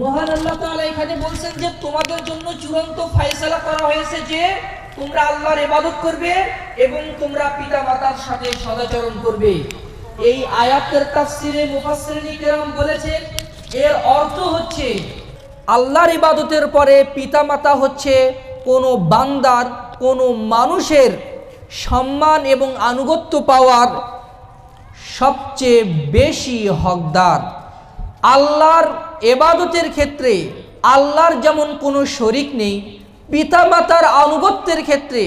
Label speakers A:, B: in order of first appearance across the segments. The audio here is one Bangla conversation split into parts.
A: মহান আল্লাহ তাআলা এখানে বলছেন যে তোমাদের জন্য চূড়ান্ত ফয়সালা করা হয়েছে যে তোমরা আল্লাহর ইবাদত করবে এবং তোমরা পিতা মাতার সাথে সদাচরণ করবে এই আয়াতের তাফসিরে মুফাসসিরিন کرام বলেছেন এর অর্থ হচ্ছে আল্লাহর ইবাদতের পরে পিতা মাতা হচ্ছে কোনো বান্দার কোনো মানুষের সম্মান এবং আনুগত্য পাওয়ার সবচেয়ে বেশি হকদার আল্লাহর এবাদতের ক্ষেত্রে আল্লাহর যেমন কোনো শরিক নেই পিতামাতার আনুগত্যের ক্ষেত্রে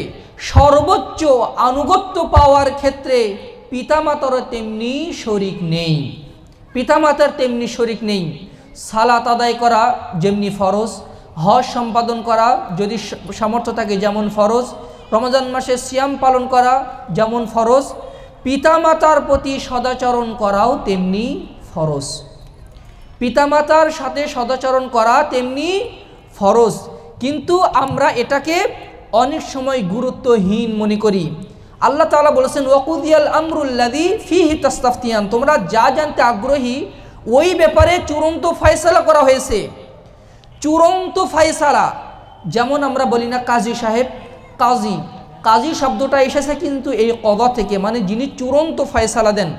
A: সর্বোচ্চ আনুগত্য পাওয়ার ক্ষেত্রে পিতামাতার তেমনি শরিক নেই পিতামাতার তেমনি শরিক নেই সালাত আদায় করা যেমনি ফরজ হজ সম্পাদন করা যদি সামর্থ্য থাকে যেমন ফরজ রমজান মাসে সিয়াম পালন করা যেমন ফরজ পিতামাতার প্রতি সদাচরণ করাও তেমনি ফরজ পিতামাতার সাথে সদাচরণ করা তেমনি ফরজ কিন্তু আমরা এটাকে অনেক সময় গুরুত্বহীন মনে করি আল্লাহ তালা বলেছেন ওকুদিয়াল আমরুল্লাদি ফি হিতাস্তাফতিয়ান তোমরা যা জানতে আগ্রহী ওই ব্যাপারে চূড়ান্ত ফয়সালা করা হয়েছে চূড়ান্ত ফয়সালা যেমন আমরা বলি না কাজী সাহেব কাজী কাজী শব্দটা এসেছে কিন্তু এই কদা থেকে মানে যিনি চূড়ান্ত ফয়সালা দেন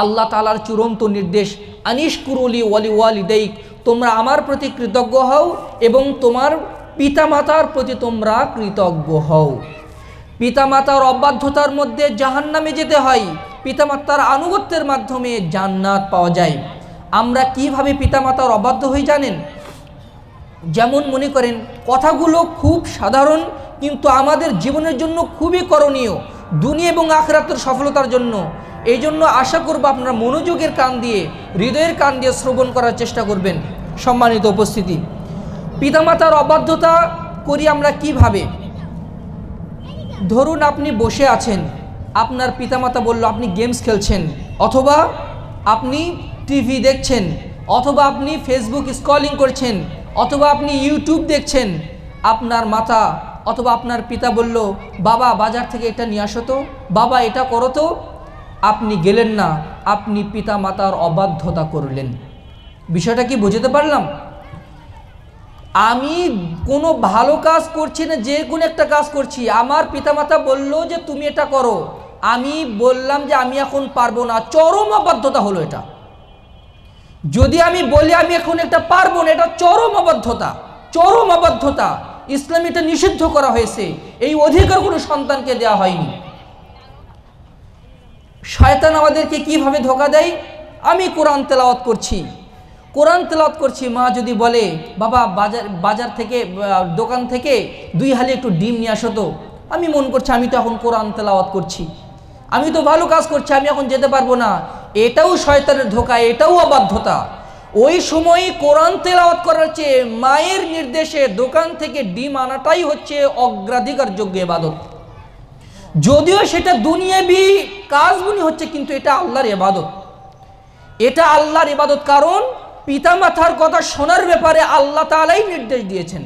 A: আল্লাহ তালার চূড়ান্ত নির্দেশ আনিশকুরুলি ওয়ালি দেইক তোমরা আমার প্রতি কৃতজ্ঞ হও এবং তোমার পিতামাতার প্রতি তোমরা কৃতজ্ঞ হও পিতামাতার অবাধ্যতার মধ্যে জাহান্নামে যেতে হয় পিতামাতার আনুগত্যের মাধ্যমে জান্নাত পাওয়া যায় আমরা কিভাবে পিতামাতার অবাধ্য হই জানেন যেমন মনে করেন কথাগুলো খুব সাধারণ কিন্তু আমাদের জীবনের জন্য খুবই করণীয় দুনিয়া এবং আখরাতের সফলতার জন্য এই জন্য আশা করবো আপনারা মনোযোগের কান দিয়ে হৃদয়ের কান দিয়ে শ্রবণ করার চেষ্টা করবেন সম্মানিত উপস্থিতি পিতামাতার অবাধ্যতা করি আমরা কিভাবে ধরুন আপনি বসে আছেন আপনার পিতামাতা বলল আপনি গেমস খেলছেন অথবা আপনি টিভি দেখছেন অথবা আপনি ফেসবুক স্কলিং করছেন অথবা আপনি ইউটিউব দেখছেন আপনার মাতা অথবা আপনার পিতা বলল বাবা বাজার থেকে এটা নিয়ে আসতো বাবা এটা করো তো আপনি গেলেন না আপনি পিতা মাতার অবাধ্যতা করলেন বিষয়টা কি বুঝতে পারলাম আমি কোনো ভালো কাজ করছি না যে কোনো একটা কাজ করছি আমার পিতামাতা বলল যে তুমি এটা করো আমি বললাম যে আমি এখন পারবো না চরম অবাধ্যতা হলো এটা যদি আমি বলি আমি এখন এটা পারবো না এটা চরম অবাধ্যতা চরম অবাধ্যতা ইসলাম এটা নিষিদ্ধ করা হয়েছে এই অধিকার কোনো সন্তানকে দেওয়া হয়নি শয়তান আমাদেরকে কিভাবে ধোকা দেয় আমি কোরআন তেলাওয়াত করছি কোরআন তেলাওয়াত করছি মা যদি বলে বাবা বাজার বাজার থেকে দোকান থেকে দুই হালি একটু ডিম নিয়ে আসো তো আমি মন করছি আমি তো এখন কোরআন তেলাওয়াত করছি আমি তো ভালো কাজ করছি আমি এখন যেতে পারবো না এটাও শয়তানের ধোকা এটাও অবাধ্যতা ওই সময় কোরআন তেলাওয়াত করার চেয়ে মায়ের নির্দেশে দোকান থেকে ডিম আনাটাই হচ্ছে অগ্রাধিকার যোগ্য এবাদত যদিও সেটা দুনিয়াবি কাজগুলি হচ্ছে কিন্তু এটা আল্লাহর এবাদত এটা আল্লাহর ইবাদত কারণ পিতামাতার কথা শোনার ব্যাপারে আল্লাহ তালাই নির্দেশ দিয়েছেন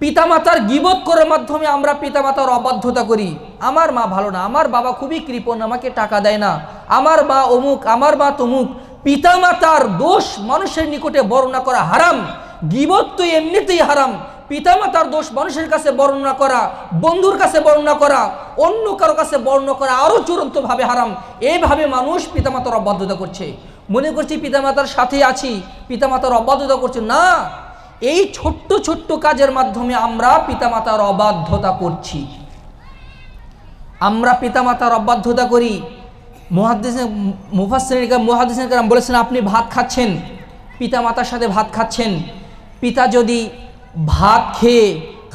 A: পিতামাতার গিবত করার মাধ্যমে আমরা পিতামাতার অবাধ্যতা করি আমার মা ভালো না আমার বাবা খুবই কৃপণ আমাকে টাকা দেয় না আমার মা অমুক আমার মা তমুক পিতামাতার দোষ মানুষের নিকটে বর্ণনা করা হারাম গিবত তো এমনিতেই হারাম পিতামাতার দোষ মানুষের কাছে বর্ণনা করা বন্ধুর কাছে বর্ণনা করা অন্য কারো কাছে বর্ণনা করা আরও চূড়ান্তভাবে হারাম এইভাবে মানুষ পিতামাতার অবাধ্যতা করছে মনে করছি পিতামাতার সাথে আছি পিতামাতার অবাধ্যতা করছে না এই ছোট্ট ছোট্ট কাজের মাধ্যমে আমরা পিতামাতার অবাধ্যতা করছি আমরা পিতামাতার অবাধ্যতা করি মহাদেশ মুফাসিন মুহাদিসিন বলেছেন আপনি ভাত খাচ্ছেন পিতামাতার সাথে ভাত খাচ্ছেন পিতা যদি ভাত খেয়ে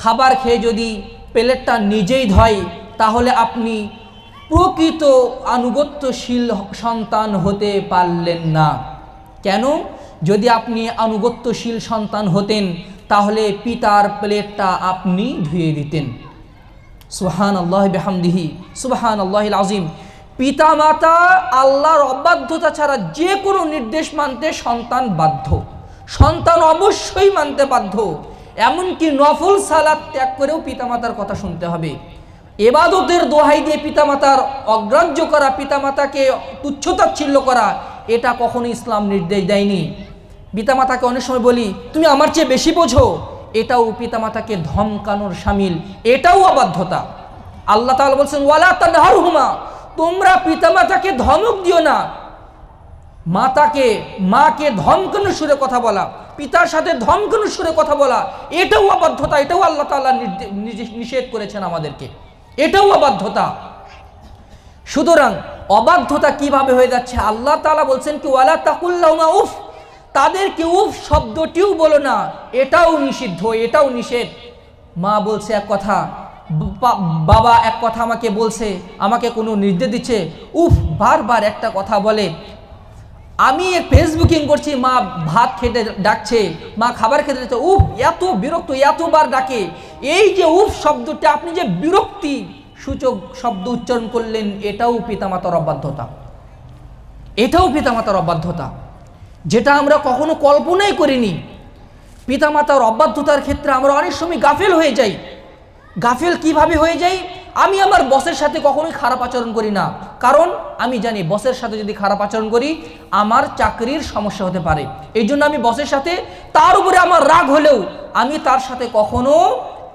A: খাবার খেয়ে যদি প্লেটটা নিজেই ধয় তাহলে আপনি প্রকৃত আনুগত্যশীল সন্তান হতে পারলেন না কেন যদি আপনি আনুগত্যশীল সন্তান হতেন তাহলে পিতার প্লেটটা আপনি ধুয়ে দিতেন সুহান আল্লাহ বেহামদিহি সুবাহান আল্লাহ আজিম পিতা মাতা আল্লাহর অবাধ্যতা ছাড়া যে কোনো নির্দেশ মানতে সন্তান বাধ্য সন্তান অবশ্যই মানতে বাধ্য এমনকি নফল সালাদ ত্যাগ করেও পিতামাতার কথা শুনতে হবে এবাদতের দোহাই দিয়ে পিতামাতার অগ্রাহ্য করা পিতামাতাকে তুচ্ছতাচ্ছিল্য করা এটা কখনো ইসলাম নির্দেশ দেয়নি পিতামাতাকে অনেক সময় বলি তুমি আমার চেয়ে বেশি বোঝো এটাও পিতামাতাকে ধমকানোর সামিল এটাও অবাধ্যতা আল্লাহ তালা বলছেন ওয়ালা তানহার হুমা তোমরা পিতামাতাকে ধমক দিও না মাতাকে মাকে ধমকানোর সুরে কথা বলা পিতার সাথে ধমকানো সুরে কথা বলা এটাও অবাধ্যতা এটাও আল্লাহ তাল্লাহ নিষেধ করেছেন আমাদেরকে এটাও অবাধ্যতা সুতরাং অবাধ্যতা কিভাবে হয়ে যাচ্ছে আল্লাহ তালা বলছেন কি ওয়ালা তাকুল্লাহমা উফ তাদেরকে উফ শব্দটিও বলো না এটাও নিষিদ্ধ এটাও নিষেধ মা বলছে এক কথা বাবা এক কথা আমাকে বলছে আমাকে কোনো নির্দেশ দিচ্ছে উফ বারবার একটা কথা বলে আমি পেজ ফেসবুকিং করছি মা ভাত খেতে ডাকছে মা খাবার খেতে ডাকছে উফ এত বিরক্ত এতবার ডাকে এই যে উফ শব্দটা আপনি যে বিরক্তি সূচক শব্দ উচ্চারণ করলেন এটাও পিতামাতার অবাধ্যতা এটাও পিতামাতার অবাধ্যতা যেটা আমরা কখনো কল্পনাই করিনি পিতামাতার অবাধ্যতার ক্ষেত্রে আমরা অনেক সময় গাফেল হয়ে যাই গাফেল কিভাবে হয়ে যায় আমি আমার বসের সাথে কখনোই খারাপ আচরণ করি না কারণ আমি জানি বসের সাথে যদি খারাপ আচরণ করি আমার চাকরির সমস্যা হতে পারে এই জন্য আমি বসের সাথে তার উপরে আমার রাগ হলেও আমি তার সাথে কখনো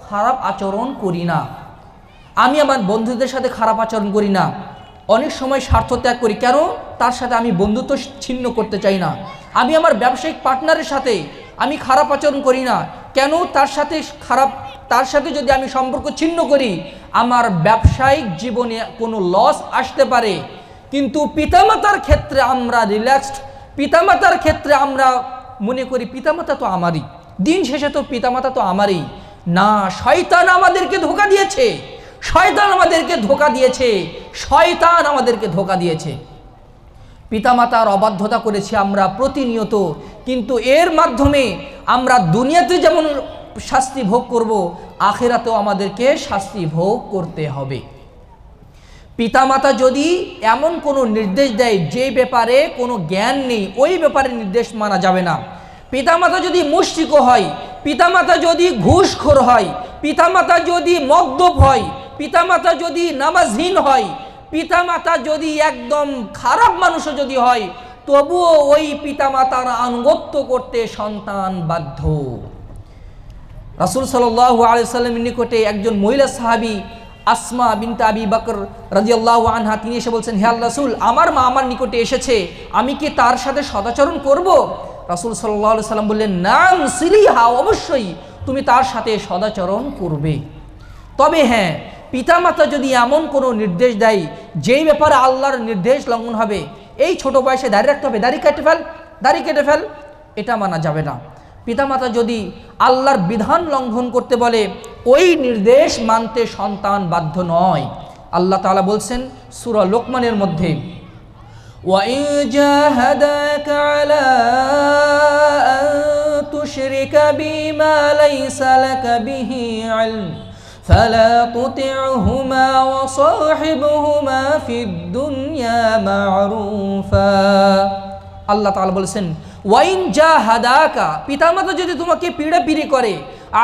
A: খারাপ আচরণ করি না আমি আমার বন্ধুদের সাথে খারাপ আচরণ করি না অনেক সময় স্বার্থ ত্যাগ করি কেন তার সাথে আমি বন্ধুত্ব ছিন্ন করতে চাই না আমি আমার ব্যবসায়িক পার্টনারের সাথে আমি খারাপ আচরণ করি না কেন তার সাথে খারাপ তার সাথে যদি আমি সম্পর্ক ছিন্ন করি আমার ব্যবসায়িক জীবনে কোনো লস আসতে পারে কিন্তু পিতামাতার ক্ষেত্রে আমরা রিল্যাক্সড পিতামাতার ক্ষেত্রে আমরা মনে করি পিতামাতা তো আমারই দিন শেষে তো পিতামাতা তো আমারই না শয়তান আমাদেরকে ধোকা দিয়েছে শয়তান আমাদেরকে ধোকা দিয়েছে শয়তান আমাদেরকে ধোকা দিয়েছে পিতামাতার অবাধ্যতা করেছি আমরা প্রতিনিয়ত কিন্তু এর মাধ্যমে আমরা দুনিয়াতে যেমন শাস্তি ভোগ করব আখেরাতেও আমাদেরকে শাস্তি ভোগ করতে হবে পিতামাতা যদি এমন কোনো নির্দেশ দেয় যে ব্যাপারে কোনো জ্ঞান নেই ওই ব্যাপারে নির্দেশ মানা যাবে না পিতামাতা যদি মুষ্টিক হয় পিতামাতা যদি ঘুষখোর হয় পিতামাতা যদি মদ্যপ হয় পিতামাতা যদি নামাজহীন হয় পিতামাতা যদি একদম খারাপ মানুষও যদি হয় তবুও ওই পিতামাতার আনুগত্য করতে সন্তান বাধ্য রাসুল সাল্লাহ আলিয়াল্লামের নিকটে একজন মহিলা সাহাবি আসমা বিনতা আবি বাকর রাজিয়াল্লাহ আনহা তিনি এসে বলছেন হেয়াল রাসুল আমার মা আমার নিকটে এসেছে আমি কি তার সাথে সদাচরণ করব রাসুল সাল্লাহ সাল্লাম বললেন নাম হাও অবশ্যই তুমি তার সাথে সদাচরণ করবে তবে হ্যাঁ পিতামাতা যদি এমন কোনো নির্দেশ দেয় যেই ব্যাপারে আল্লাহর নির্দেশ লঙ্ঘন হবে এই ছোট বয়সে দাঁড়িয়ে রাখতে হবে দাড়ি কেটে ফেল দাড়ি কেটে ফেল এটা মানা যাবে না পিতামাতা যদি আল্লাহর বিধান লঙ্ঘন করতে বলে ওই নির্দেশ মানতে সন্তান বাধ্য নয় আল্লাহ তালা বলছেন সুর লোকমানের মধ্যে হুমা ফালা আল্লাহ তালা বলছেন ওয়াইন যা হাদাকা পিতামাতা যদি তোমাকে পিড়ি করে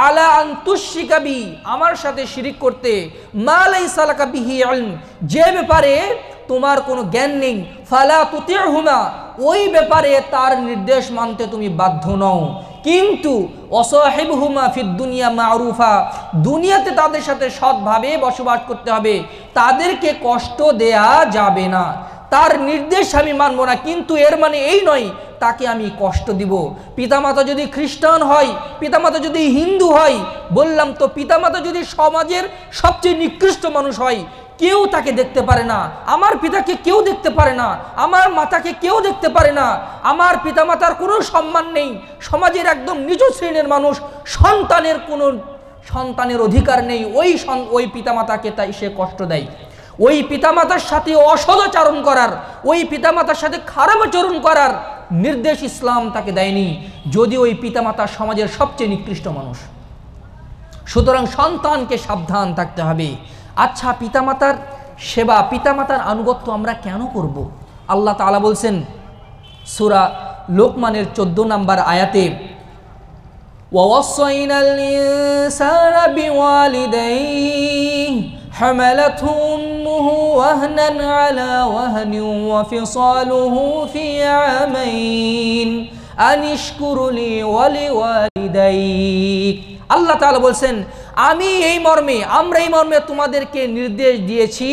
A: আলা আন্তুশিকাবি আমার সাথে শিরিক করতে মালাই সালাকা বিহি আলম যে ব্যাপারে তোমার কোনো জ্ঞান নেই ফালা তুতে হুমা ওই ব্যাপারে তার নির্দেশ মানতে তুমি বাধ্য নও কিন্তু অসহেব হুমা ফির দুনিয়া মারুফা দুনিয়াতে তাদের সাথে সৎভাবে বসবাস করতে হবে তাদেরকে কষ্ট দেয়া যাবে না তার নির্দেশ আমি মানব না কিন্তু এর মানে এই নয় তাকে আমি কষ্ট দিব পিতামাতা যদি খ্রিস্টান হয় পিতামাতা যদি হিন্দু হয় বললাম তো পিতামাতা যদি সমাজের সবচেয়ে নিকৃষ্ট মানুষ হয় কেউ তাকে দেখতে পারে না আমার পিতাকে কেউ দেখতে পারে না আমার মাতাকে কেউ দেখতে পারে না আমার পিতামাতার কোনো সম্মান নেই সমাজের একদম নিজ শ্রেণীর মানুষ সন্তানের কোনো সন্তানের অধিকার নেই ওই ওই পিতামাতাকে তাই সে কষ্ট দেয় ওই পিতামাতার সাথে অসদাচরণ করার ওই পিতামাতার সাথে খারাপ আচরণ করার নির্দেশ ইসলাম তাকে দেয়নি যদি ওই পিতামাতা সমাজের সবচেয়ে নিকৃষ্ট মানুষ সুতরাং সন্তানকে সাবধান থাকতে হবে আচ্ছা পিতামাতার সেবা পিতামাতার আনুগত্য আমরা কেন করব। আল্লাহ তালা বলছেন সুরা লোকমানের ১৪ নাম্বার আয়াতে ওয়াসাইনাল ইনসানা বিওয়ালিদাইহি حملته أمه وهنا على وهن وفصاله في عامين أن اشكر لي ولوالديك আল্লাহ তাআলা বলছেন আমি এই মর্মে আমরা এই মর্মে তোমাদেরকে নির্দেশ দিয়েছি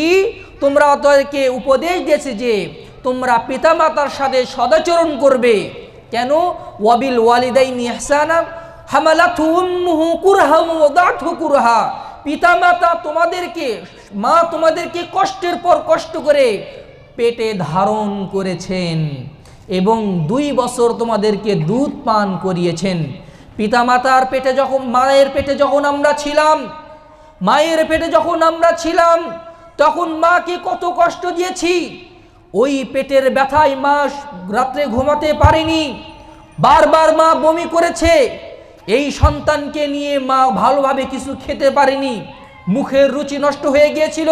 A: তোমরা তাদেরকে উপদেশ দিয়েছে যে তোমরা পিতা মাতার সাথে সদাচরণ করবে কেন ওয়াবিল ওয়ালিদাইনি থুম হুকুর উম্মুহু কুরহা ওয়া ওয়াদাতহু কুরহা পিতামাতা তোমাদেরকে মা তোমাদেরকে কষ্টের পর কষ্ট করে পেটে ধারণ করেছেন এবং দুই বছর তোমাদেরকে দুধ পান করিয়েছেন পিতামাতার পেটে যখন মায়ের পেটে যখন আমরা ছিলাম মায়ের পেটে যখন আমরা ছিলাম তখন মাকে কত কষ্ট দিয়েছি ওই পেটের ব্যথায় মা রাত্রে ঘুমাতে পারেনি বারবার মা বমি করেছে এই সন্তানকে নিয়ে মা ভালোভাবে কিছু খেতে পারেনি মুখের রুচি নষ্ট হয়ে গিয়েছিল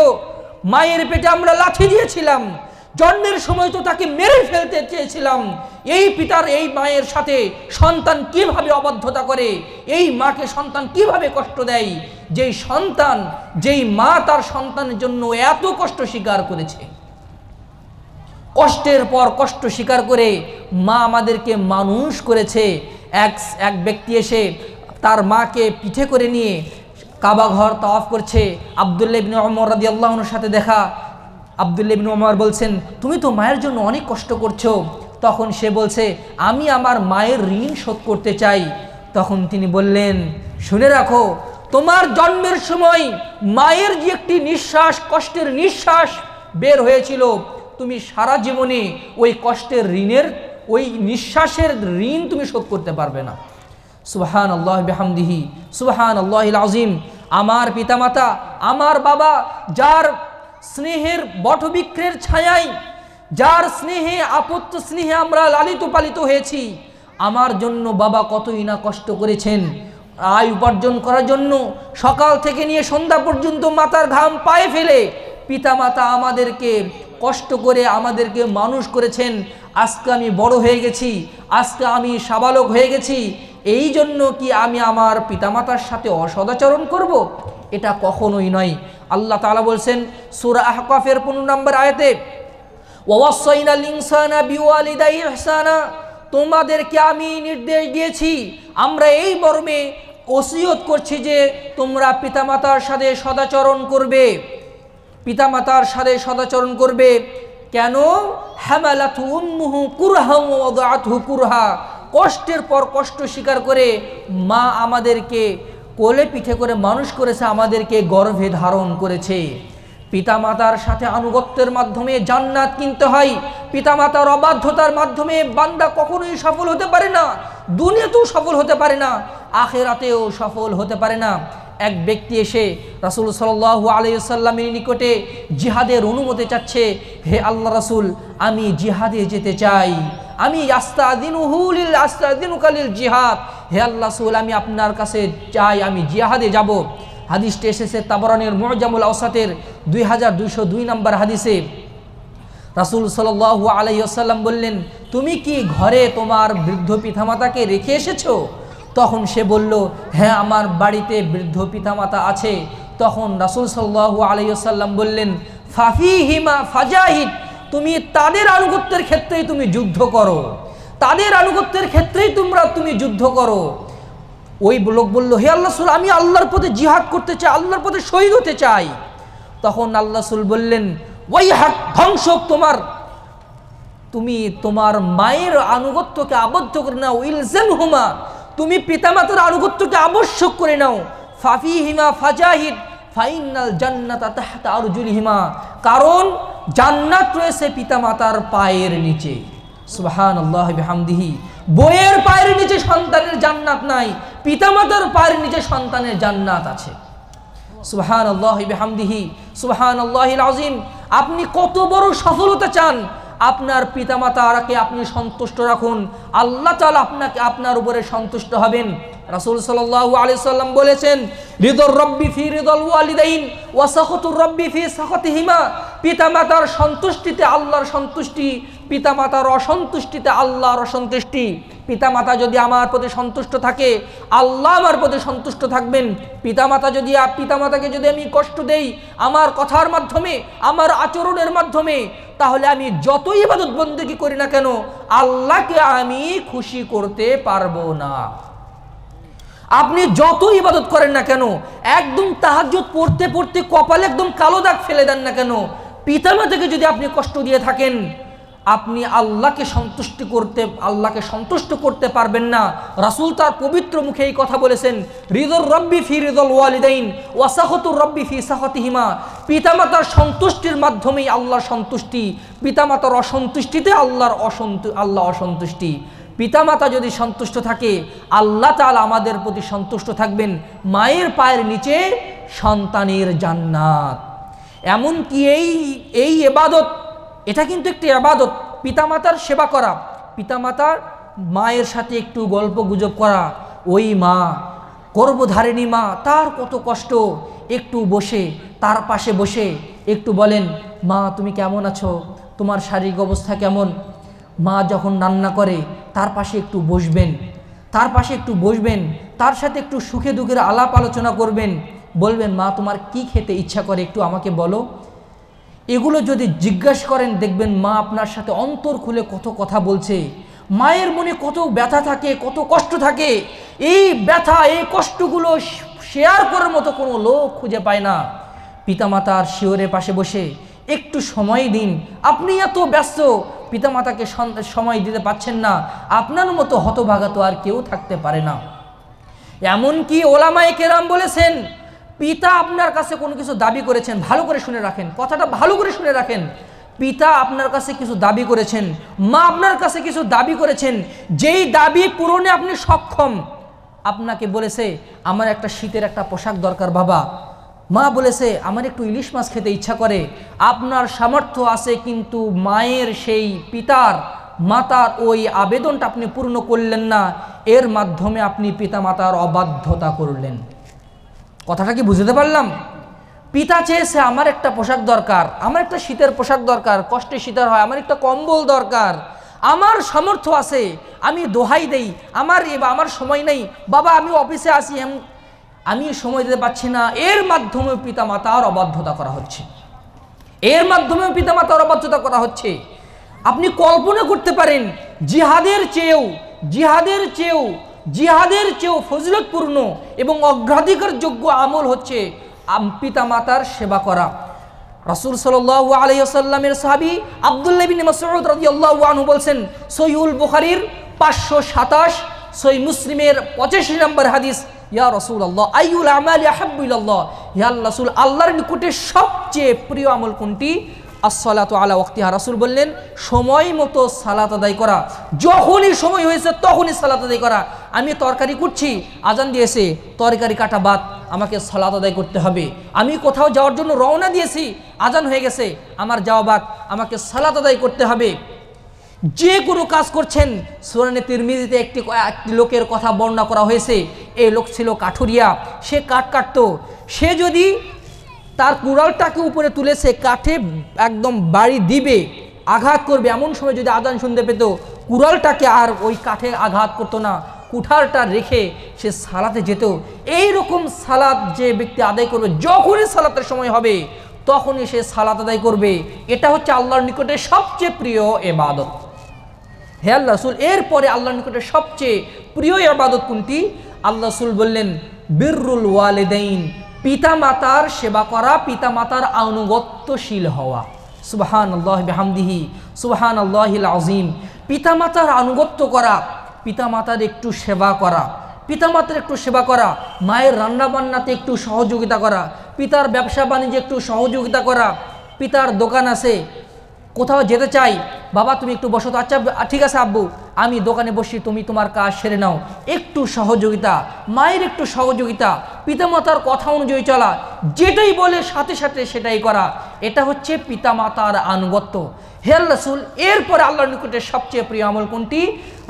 A: মায়ের পেটে আমরা লাঠি দিয়েছিলাম জন্মের সময় তো তাকে মেরে ফেলতে চেয়েছিলাম এই পিতার এই মায়ের সাথে সন্তান কিভাবে অবদ্ধতা করে এই মাকে সন্তান কিভাবে কষ্ট দেয় যেই সন্তান যেই মা তার সন্তানের জন্য এত কষ্ট স্বীকার করেছে কষ্টের পর কষ্ট স্বীকার করে মা আমাদেরকে মানুষ করেছে এক এক ব্যক্তি এসে তার মাকে পিঠে করে নিয়ে কাবা ঘর তাওয়াফ করছে আবদুল্লাবিন অমর রাদি আল্লাহনুর সাথে দেখা আবদুল্লাবিন অমর বলছেন তুমি তো মায়ের জন্য অনেক কষ্ট করছো তখন সে বলছে আমি আমার মায়ের ঋণ শোধ করতে চাই তখন তিনি বললেন শুনে রাখো তোমার জন্মের সময় মায়ের যে একটি নিঃশ্বাস কষ্টের নিঃশ্বাস বের হয়েছিল তুমি সারা জীবনে ওই কষ্টের ঋণের ওই নিঃশ্বাসের ঋণ তুমি শোধ করতে পারবে না সুবাহান আল্লাহ বেহামদিহি সুবাহান আল্লাহ আজিম আমার পিতামাতা আমার বাবা যার স্নেহের বটবিক্রের ছায়ায় যার স্নেহে আপত্ত স্নেহে আমরা লালিত পালিত হয়েছি আমার জন্য বাবা কতই না কষ্ট করেছেন আয় উপার্জন করার জন্য সকাল থেকে নিয়ে সন্ধ্যা পর্যন্ত মাতার ঘাম পায়ে ফেলে পিতামাতা আমাদেরকে কষ্ট করে আমাদেরকে মানুষ করেছেন আজকে আমি বড় হয়ে গেছি আজকে আমি সাবালক হয়ে গেছি এই জন্য কি আমি আমার পিতামাতার সাথে অসদাচরণ করব। এটা কখনোই নয় আল্লাহ তালা বলছেন সুরা আহকাফের পনেরো নম্বর আয়তে তোমাদেরকে আমি নির্দেশ দিয়েছি আমরা এই মর্মে ওসিয়ত করছি যে তোমরা পিতামাতার সাথে সদাচরণ করবে পিতামাতার সাথে সদাচরণ করবে কেন কুরহা কষ্টের পর কষ্ট স্বীকার করে মা আমাদেরকে কোলে পিঠে করে মানুষ করেছে আমাদেরকে গর্ভে ধারণ করেছে পিতামাতার সাথে আনুগত্যের মাধ্যমে জান্নাত কিনতে হয় পিতামাতার অবাধ্যতার মাধ্যমে বান্দা কখনোই সফল হতে পারে না দুনিয়াতেও সফল হতে পারে না আখেরাতেও সফল হতে পারে না এক ব্যক্তি এসে রাসুল সাল আলাইসাল্লামের নিকটে জিহাদের অনুমতি চাচ্ছে হে আল্লাহ রাসুল আমি জিহাদে যেতে চাই আমি আস্তাদিনুহুলিল আস্তাদিনুকালিল জিহাদ হে আল্লাহ রাসুল আমি আপনার কাছে চাই আমি জিহাদে যাব হাদিসটি এসেছে তাবরানের মরজামুল আওসাতের দুই হাজার দুইশো দুই নম্বর হাদিসে রাসুল সাল আলাইসাল্লাম বললেন তুমি কি ঘরে তোমার বৃদ্ধ পিতামাতাকে রেখে এসেছো তখন সে বলল হ্যাঁ আমার বাড়িতে বৃদ্ধ পিতামাতা আছে তখন রাসুল সাল্লাহ আলাইসাল্লাম বললেন ফাফি হিমা ফাজাহিদ তুমি তাদের আনুগত্যের ক্ষেত্রেই তুমি যুদ্ধ করো তাদের আনুগত্যের ক্ষেত্রেই তোমরা তুমি যুদ্ধ করো ওই লোক বলল হে আল্লাহ সুল আমি আল্লাহর পথে জিহাদ করতে চাই আল্লাহর পথে শহীদ হতে চাই তখন আল্লাহ সুল বললেন ওই হাক ধ্বংস তোমার তুমি তোমার মায়ের আনুগত্যকে আবদ্ধ করে নাও ইলজেম হুমা তুমি পিতামাতার আনুগত্যকে আবশ্যক করে নাও ফাফি হিমা ফাজাহিদ ফাইনাল জান্নাতা তাহাতা আরজুল হিমা কারণ জান্নাত রয়েছে পিতামাতার পায়ের নিচে সুবাহান আল্লাহ বিহামদিহি বইয়ের পায়ের নিচে সন্তানের জান্নাত নাই পিতামাতার পায়ের নিচে সন্তানের জান্নাত আছে সুবাহান আল্লাহ বিহামদিহি সুবাহান আল্লাহ আজিম আপনি কত বড় সফলতা চান আপনার পিতামাতাকে আপনি সন্তুষ্ট রাখুন আল্লাহ তালা আপনাকে আপনার উপরে সন্তুষ্ট হবেন রাসুল সাল আলি সাল্লাম বলেছেন হৃদর রব্বি ফি হৃদল আলিদাইন ওয়াসাহতুর রব্বি ফি সাহতি হিমা পিতামাতার সন্তুষ্টিতে আল্লাহর সন্তুষ্টি পিতামাতার অসন্তুষ্টিতে আল্লাহর অসন্তুষ্টি পিতামাতা যদি আমার প্রতি সন্তুষ্ট থাকে আল্লাহ আমার প্রতি সন্তুষ্ট থাকবেন পিতামাতা যদি পিতামাতাকে যদি আমি কষ্ট দেই আমার কথার মাধ্যমে আমার আচরণের মাধ্যমে তাহলে আমি যতই ইবাদত বন্দী করি না কেন আল্লাহকে আমি খুশি করতে পারবো না আপনি যত ইবাদত করেন না কেন একদম তাহাজত পড়তে পড়তে কপালে একদম কালো দাগ ফেলে দেন না কেন পিতামাতাকে যদি আপনি কষ্ট দিয়ে থাকেন আপনি আল্লাহকে সন্তুষ্টি করতে আল্লাহকে সন্তুষ্ট করতে পারবেন না রাসুল তার পবিত্র মুখে এই কথা বলেছেন হৃদর রব্বি ফি হৃদল ওয়ালিদাইন ওয়াসাহতুর রব্বি ফি সাহতিহিমা পিতামাতার সন্তুষ্টির মাধ্যমেই আল্লাহর সন্তুষ্টি পিতামাতার অসন্তুষ্টিতে আল্লাহর অসন্তু আল্লাহ অসন্তুষ্টি পিতামাতা যদি সন্তুষ্ট থাকে আল্লাহ তালা আমাদের প্রতি সন্তুষ্ট থাকবেন মায়ের পায়ের নিচে সন্তানের জান্নাত এমনকি এই এই এবাদত এটা কিন্তু একটি আবাদত পিতামাতার সেবা করা পিতামাতার মায়ের সাথে একটু গল্প গুজব করা ওই মা গর্ভধারিণী মা তার কত কষ্ট একটু বসে তার পাশে বসে একটু বলেন মা তুমি কেমন আছো তোমার শারীরিক অবস্থা কেমন মা যখন রান্না করে তার পাশে একটু বসবেন তার পাশে একটু বসবেন তার সাথে একটু সুখে দুঃখের আলাপ আলোচনা করবেন বলবেন মা তোমার কি খেতে ইচ্ছা করে একটু আমাকে বলো এগুলো যদি জিজ্ঞাসা করেন দেখবেন মা আপনার সাথে অন্তর খুলে কত কথা বলছে মায়ের মনে কত ব্যথা থাকে কত কষ্ট থাকে এই ব্যথা এই কষ্টগুলো শেয়ার করার মতো কোনো লোক খুঁজে পায় না পিতামাতার শিওরের পাশে বসে একটু সময় দিন আপনি এত ব্যস্ত পিতামাতাকে সময় দিতে পাচ্ছেন না আপনার মতো হতভাগা তো আর কেউ থাকতে পারে না এমনকি ওলামায় কেরাম বলেছেন পিতা আপনার কাছে কোনো কিছু দাবি করেছেন ভালো করে শুনে রাখেন কথাটা ভালো করে শুনে রাখেন পিতা আপনার কাছে কিছু দাবি করেছেন মা আপনার কাছে কিছু দাবি করেছেন যেই দাবি পূরণে আপনি সক্ষম আপনাকে বলেছে আমার একটা শীতের একটা পোশাক দরকার বাবা মা বলেছে আমার একটু ইলিশ মাছ খেতে ইচ্ছা করে আপনার সামর্থ্য আছে কিন্তু মায়ের সেই পিতার মাতার ওই আবেদনটা আপনি পূর্ণ করলেন না এর মাধ্যমে আপনি পিতা মাতার অবাধ্যতা করলেন কথাটা কি বুঝতে পারলাম পিতা চেয়েছে আমার একটা পোশাক দরকার আমার একটা শীতের পোশাক দরকার কষ্টে শীতের হয় আমার একটা কম্বল দরকার আমার সামর্থ্য আছে আমি দোহাই দেই আমার আমার সময় নেই বাবা আমি অফিসে আসি আমি সময় দিতে পারছি না এর মাধ্যমে পিতা মাতার অবাধ্যতা করা হচ্ছে এর মাধ্যমে পিতা মাতার অবাধ্যতা করা হচ্ছে আপনি কল্পনা করতে পারেন জিহাদের চেয়েও জিহাদের চেয়েও জিহাদের চেয়েও ফজলতপূর্ণ এবং অগ্রাধিকার যোগ্য আমল হচ্ছে পিতা মাতার সেবা করা রাসুল সাল্লু আলহিহসাল্লামের সাহাবি আবদুল্লাবিন মসরত রদিয়াল্লাহনু বলছেন সৈউল বুখারির পাঁচশো সাতাশ সই মুসলিমের পঁচাশি নম্বর হাদিস ইয়া রসুল আল্লাহ আইউল আমল ইয়াহাবুল্লাহ ইয়াল রসুল আল্লাহর নিকুটের সবচেয়ে প্রিয় আমল কোনটি আসসালাত আলা ওয়াক্তিহা রাসুল বললেন সময় মতো সালাত আদায় করা যখনই সময় হয়েছে তখনই সালাত আদায় করা আমি তরকারি করছি আজান দিয়েছে তরকারি কাটা বাদ আমাকে সালাত আদায় করতে হবে আমি কোথাও যাওয়ার জন্য রওনা দিয়েছি আজান হয়ে গেছে আমার যাওয়া বাদ আমাকে সালাত আদায় করতে হবে যে কোনো কাজ করছেন সুরানে তিরমিজিতে একটি একটি লোকের কথা বর্ণনা করা হয়েছে এই লোক ছিল কাঠুরিয়া সে কাঠ কাটত সে যদি তার কুড়ালটাকে উপরে তুলে সে কাঠে একদম বাড়ি দিবে আঘাত করবে এমন সময় যদি আদান শুনতে পেত কুড়ালটাকে আর ওই কাঠে আঘাত করতো না কুঠারটা রেখে সে সালাতে যেত এই রকম সালাত যে ব্যক্তি আদায় করবে যখনই সালাতের সময় হবে তখনই সে সালাত আদায় করবে এটা হচ্ছে আল্লাহর নিকটে সবচেয়ে প্রিয় এবাদত হে আল্লাহ রসুল এরপরে আল্লাহর নিকটে সবচেয়ে প্রিয় এবাদত কোনটি আল্লাহ রসুল বললেন বিররুল ওয়ালেদাইন পিতা মাতার সেবা করা পিতা মাতার আনুগত্যশীল হওয়া সুবাহান আল্লাহ বেহামদিহি সুবাহান আল্লাহিল আজিম পিতা মাতার আনুগত্য করা পিতা মাতার একটু সেবা করা পিতামাতার একটু সেবা করা মায়ের রান্নাবান্নাতে একটু সহযোগিতা করা পিতার ব্যবসা বাণিজ্যে একটু সহযোগিতা করা পিতার দোকান আছে কোথাও যেতে চাই বাবা তুমি একটু বসো তো আচ্ছা ঠিক আছে আব্বু আমি দোকানে বসি তুমি তোমার কাজ সেরে নাও একটু সহযোগিতা মায়ের একটু সহযোগিতা পিতামাতার কথা অনুযায়ী চলা যেটাই বলে সাথে সাথে সেটাই করা এটা হচ্ছে পিতামাতার আনুগত্য হেল রাসুল এরপরে আল্লাহর নিকটে সবচেয়ে প্রিয় আমল কোনটি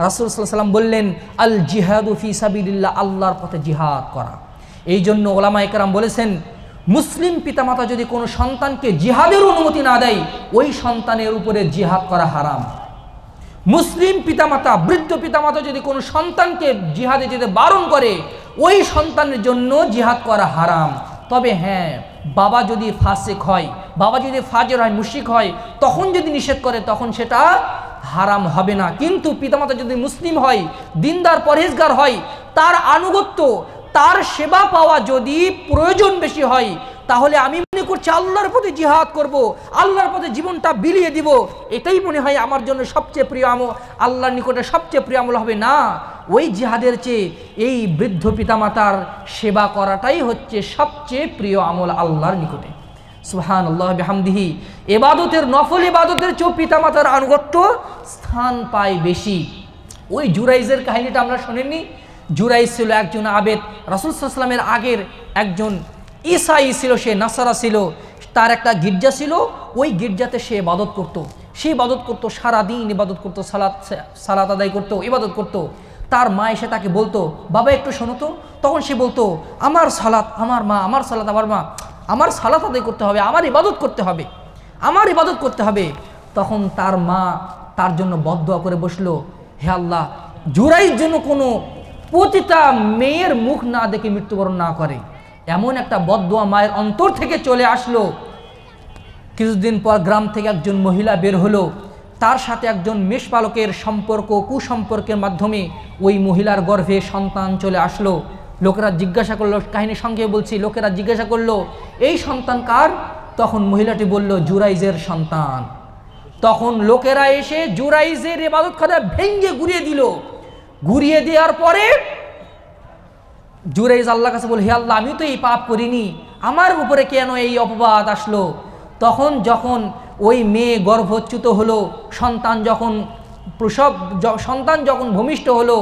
A: রাসুল সাল্লাম বললেন আল জিহাদু ফি সাবিল্লা আল্লাহর পথে জিহাদ করা এই জন্য ওলামা একরাম বলেছেন মুসলিম পিতামাতা যদি কোনো সন্তানকে জিহাদের অনুমতি না দেয় ওই সন্তানের উপরে জিহাদ করা হারাম মুসলিম পিতামাতা বৃদ্ধ পিতামাতা যদি কোনো সন্তানকে জিহাদে যেতে বারণ করে ওই সন্তানের জন্য জিহাদ করা হারাম তবে হ্যাঁ বাবা যদি ফাসেক হয় বাবা যদি ফাজের হয় মুশিক হয় তখন যদি নিষেধ করে তখন সেটা হারাম হবে না কিন্তু পিতামাতা যদি মুসলিম হয় দিনদার পরহেজগার হয় তার আনুগত্য তার সেবা পাওয়া যদি প্রয়োজন বেশি হয় তাহলে আমি মনে করছি আল্লাহর পথে জিহাদ করব। আল্লাহর পথে জীবনটা বিলিয়ে দিব এটাই মনে হয় আমার জন্য সবচেয়ে প্রিয় আমল আল্লাহর নিকটে সবচেয়ে প্রিয় আমল হবে না ওই জিহাদের চেয়ে এই বৃদ্ধ পিতামাতার সেবা করাটাই হচ্ছে সবচেয়ে প্রিয় আমল আল্লাহর নিকটে সুহান আল্লাহ বেহামদিহি এবাদতের নফল এবাদতের চেয়েও পিতামাতার আনুগত্য স্থান পায় বেশি ওই জুরাইজের কাহিনীটা আমরা শুনিনি জুরাই ছিল একজন আবেদ রাসুলসাল্লামের আগের একজন ইসাই ছিল সে নাসারা ছিল তার একটা গির্জা ছিল ওই গির্জাতে সে ইবাদত করত। সে ইবাদত করত সারাদিন ইবাদত করতো সালাত সালাত আদায় করত ইবাদত করত। তার মা এসে তাকে বলতো বাবা একটু শোনো তো তখন সে বলতো আমার সালাত আমার মা আমার সালাত আমার মা আমার সালাত আদায় করতে হবে আমার ইবাদত করতে হবে আমার ইবাদত করতে হবে তখন তার মা তার জন্য বদয়া করে বসলো হে আল্লাহ জুরাইয়ের জন্য কোনো পতিতা মেয়ের মুখ না দেখে মৃত্যুবরণ না করে এমন একটা বদোয়া মায়ের অন্তর থেকে চলে আসলো কিছুদিন পর গ্রাম থেকে একজন মহিলা বের হলো তার সাথে একজন মেষপালকের সম্পর্ক কুসম্পর্কের মাধ্যমে ওই মহিলার গর্ভে সন্তান চলে আসলো লোকেরা জিজ্ঞাসা করলো কাহিনী সঙ্গে বলছি লোকেরা জিজ্ঞাসা করলো এই সন্তান কার তখন মহিলাটি বলল জুরাইজের সন্তান তখন লোকেরা এসে জুরাইজের এবাদত খাদা ভেঙ্গে ঘুরিয়ে দিল ঘুরিয়ে দেওয়ার পরে জুরাইজ আল্লাহ কাছে বল হে আল্লাহ আমি তো এই পাপ করিনি আমার উপরে কেন এই অপবাদ আসলো তখন যখন ওই মেয়ে গর্ভচ্যুত হলো সন্তান যখন প্রসব সন্তান যখন ভূমিষ্ঠ হলো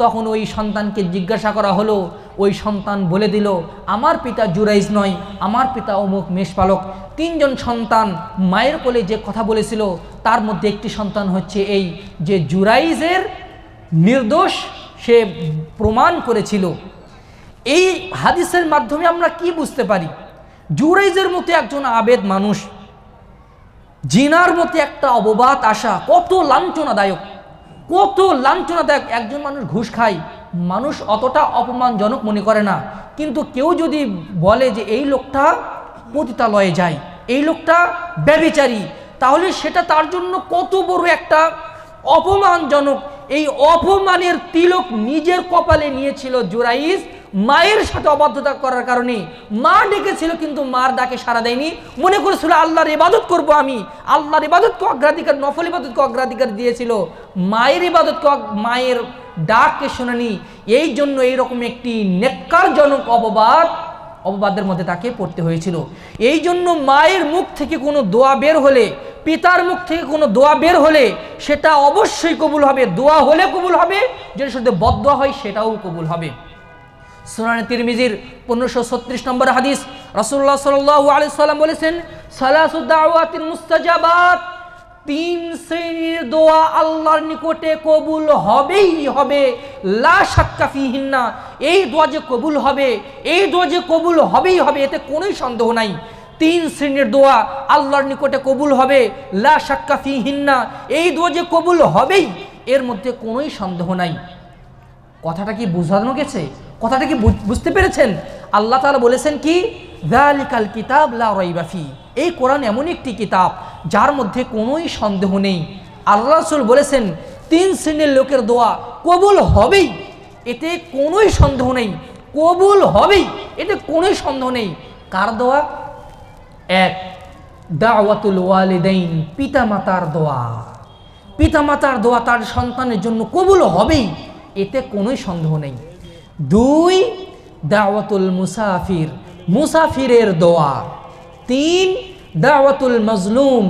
A: তখন ওই সন্তানকে জিজ্ঞাসা করা হলো ওই সন্তান বলে দিল আমার পিতা জুরাইজ নয় আমার পিতা অমুক মেষপালক তিনজন সন্তান মায়ের কোলে যে কথা বলেছিল তার মধ্যে একটি সন্তান হচ্ছে এই যে জুরাইজের নির্দোষ সে প্রমাণ করেছিল এই হাদিসের মাধ্যমে আমরা কি বুঝতে পারি জুরাইজের মতো একজন আবেদ মানুষ জিনার মতো একটা অববাদ আসা কত লাঞ্ছনাদায়ক কত লাঞ্ছনাদায়ক একজন মানুষ ঘুষ খায় মানুষ অতটা অপমানজনক মনে করে না কিন্তু কেউ যদি বলে যে এই লোকটা পতিতালয়ে যায় এই লোকটা ব্যবচারী তাহলে সেটা তার জন্য কত বড় একটা অপমানজনক এই অপমানের তিলক নিজের কপালে নিয়েছিল জুরাইস মায়ের সাথে অবাধ্যতা করার কারণে মা ডেকেছিল কিন্তু মার ডাকে সারা দেয়নি মনে করেছিল আল্লাহর ইবাদত করব আমি আল্লাহর ইবাদতকে অগ্রাধিকার নফল ইবাদতকে অগ্রাধিকার দিয়েছিল মায়ের ইবাদতকে মায়ের ডাককে শোনেনি এই জন্য এইরকম একটি নেককারজনক অপবাদ অপবাদের মধ্যে তাকে পড়তে হয়েছিল এই জন্য মায়ের মুখ থেকে কোনো দোয়া বের হলে পিতার মুখ থেকে কোনো দোয়া বের হলে সেটা অবশ্যই কবুল হবে দোয়া হলে কবুল হবে যেটা শুধু বদয়া হয় সেটাও কবুল হবে সুনানে তিরমিজির পনেরোশো ছত্রিশ নম্বর হাদিস রসুল্লাহ সাল আলি সাল্লাম বলেছেন সালাসুদ্দাওয়াতিন মুস্তাজাবাদ তিন শ্রেণীর দোয়া আল্লাহর নিকটে কবুল হবেই হবে লা এই দোয়া যে কবুল হবে এই দোয়া যে কবুল হবেই হবে এতে কোনোই সন্দেহ নাই তিন শ্রেণীর দোয়া আল্লাহর নিকটে কবুল হবে লা সাক্কাফিহিন্না এই দোয়া যে কবুল হবেই এর মধ্যে কোনোই সন্দেহ নাই কথাটা কি বোঝানো গেছে কথাটা কি বুঝতে পেরেছেন আল্লাহ তালা বলেছেন কি কিতাব লা রইবাফি এই কোরআন এমন একটি কিতাব যার মধ্যে কোনোই সন্দেহ নেই আল্লাহ রসুল বলেছেন তিন শ্রেণীর লোকের দোয়া কবুল হবেই এতে কোনোই সন্দেহ নেই কবুল হবেই এতে কোনোই সন্দেহ নেই কার দোয়া এক দাওয়াতুল ওয়ালিদাইন পিতামাতার দোয়া পিতামাতার দোয়া তার সন্তানের জন্য কবুল হবেই এতে কোনোই সন্দেহ নেই দুই দাওয়াতুল মুসাফির মুসাফিরের দোয়া তিন দাওয়াতুল মাজলুম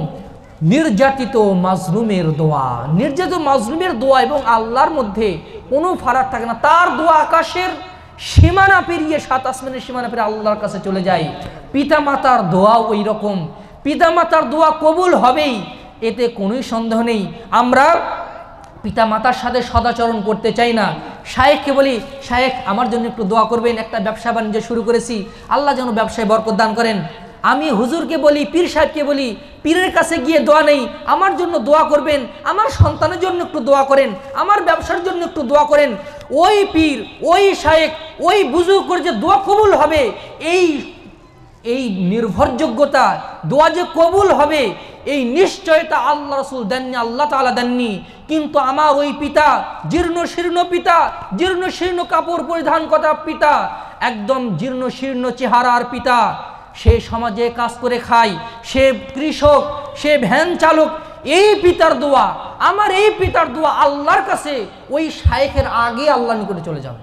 A: নির্যাতিত মাজলুমের দোয়া নির্যাতিত মাজলুমের দোয়া এবং আল্লাহর মধ্যে কোনো ফারাক থাকে না তার দোয়া আকাশের সীমানা পেরিয়ে সাত আসমানের সীমানা পেরিয়ে আল্লাহর কাছে চলে যায় পিতা মাতার দোয়াও ওই রকম পিতা মাতার দোয়া কবুল হবেই এতে কোনোই সন্দেহ নেই আমরা পিতা মাতার সাথে সদাচরণ করতে চাই না শায়েখকে বলি শায়েখ আমার জন্য একটু দোয়া করবেন একটা ব্যবসা বাণিজ্য শুরু করেছি আল্লাহ যেন ব্যবসায় বরকদান করেন আমি হুজুরকে বলি পীর সাহেবকে বলি পীরের কাছে গিয়ে দোয়া নেই আমার জন্য দোয়া করবেন আমার সন্তানের জন্য একটু দোয়া করেন আমার ব্যবসার জন্য একটু দোয়া করেন ওই পীর ওই শায়েক ওই বুজু করে যে দোয়া কবুল হবে এই এই নির্ভরযোগ্যতা দোয়া যে কবুল হবে এই নিশ্চয়তা আল্লাহ রসুল দেননি আল্লাহ তালা দেননি কিন্তু আমার ওই পিতা জীর্ণ শীর্ণ পিতা জীর্ণ শীর্ণ কাপড় পরিধান করা পিতা একদম জীর্ণ শীর্ণ চেহারার পিতা সে সমাজে কাজ করে খায় সে কৃষক সে ভ্যান চালক এই পিতার দোয়া আমার এই পিতার দোয়া আল্লাহর কাছে ওই শায়েখের আগে আল্লাহ নিকটে চলে যাবে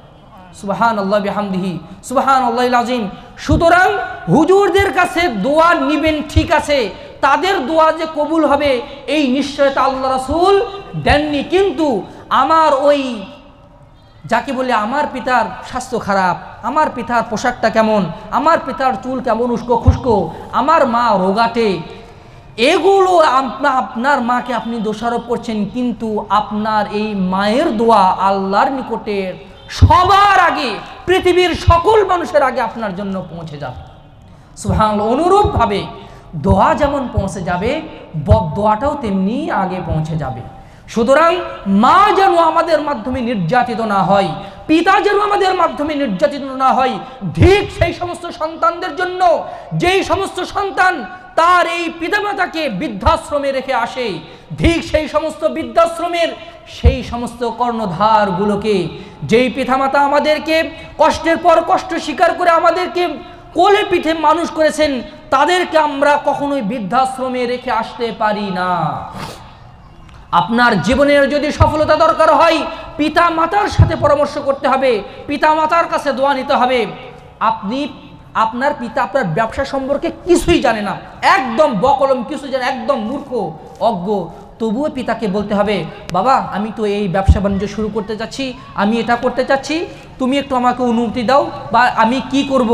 A: সুবাহান আল্লাহ বিহামদিহি সুবাহান আল্লাহ আজিম সুতরাং হুজুরদের কাছে দোয়া নিবেন ঠিক আছে তাদের দোয়া যে কবুল হবে এই নিশ্চয়তা আল্লাহ রাসুল দেননি কিন্তু আমার ওই যাকে বলে আমার পিতার স্বাস্থ্য খারাপ আমার পিতার পোশাকটা কেমন আমার পিতার চুল কেমন উস্কো খুস্কো আমার মা রোগাটে এগুলো আপনা আপনার মাকে আপনি দোষারোপ করছেন কিন্তু আপনার এই মায়ের দোয়া আল্লাহর নিকটে সবার আগে পৃথিবীর সকল মানুষের আগে আপনার জন্য পৌঁছে যাবে সুহান অনুরূপভাবে দোয়া যেমন পৌঁছে যাবে বদ দোয়াটাও তেমনি আগে পৌঁছে যাবে সুতরাং মা যেন আমাদের মাধ্যমে নির্যাতিত না হয় পিতা যেন আমাদের মাধ্যমে নির্যাতিত না হয় ঠিক সেই সমস্ত সন্তানদের জন্য যেই সমস্ত সন্তান তার এই পিতামাতাকে বৃদ্ধাশ্রমে রেখে আসে ঠিক সেই সমস্ত বৃদ্ধাশ্রমের সেই সমস্ত কর্ণধারগুলোকে যেই পিতামাতা আমাদেরকে কষ্টের পর কষ্ট স্বীকার করে আমাদেরকে কোলে পিঠে মানুষ করেছেন তাদেরকে আমরা কখনোই বৃদ্ধাশ্রমে রেখে আসতে পারি না আপনার জীবনের যদি সফলতা দরকার হয় পিতা মাতার সাথে পরামর্শ করতে হবে পিতা মাতার কাছে দোয়া নিতে হবে আপনি আপনার পিতা আপনার ব্যবসা সম্পর্কে কিছুই জানে না একদম বকলম কিছু জানে একদম মূর্খ অজ্ঞ তবুও পিতাকে বলতে হবে বাবা আমি তো এই ব্যবসা বাণিজ্য শুরু করতে চাচ্ছি আমি এটা করতে চাচ্ছি তুমি একটু আমাকে অনুমতি দাও বা আমি কি করব।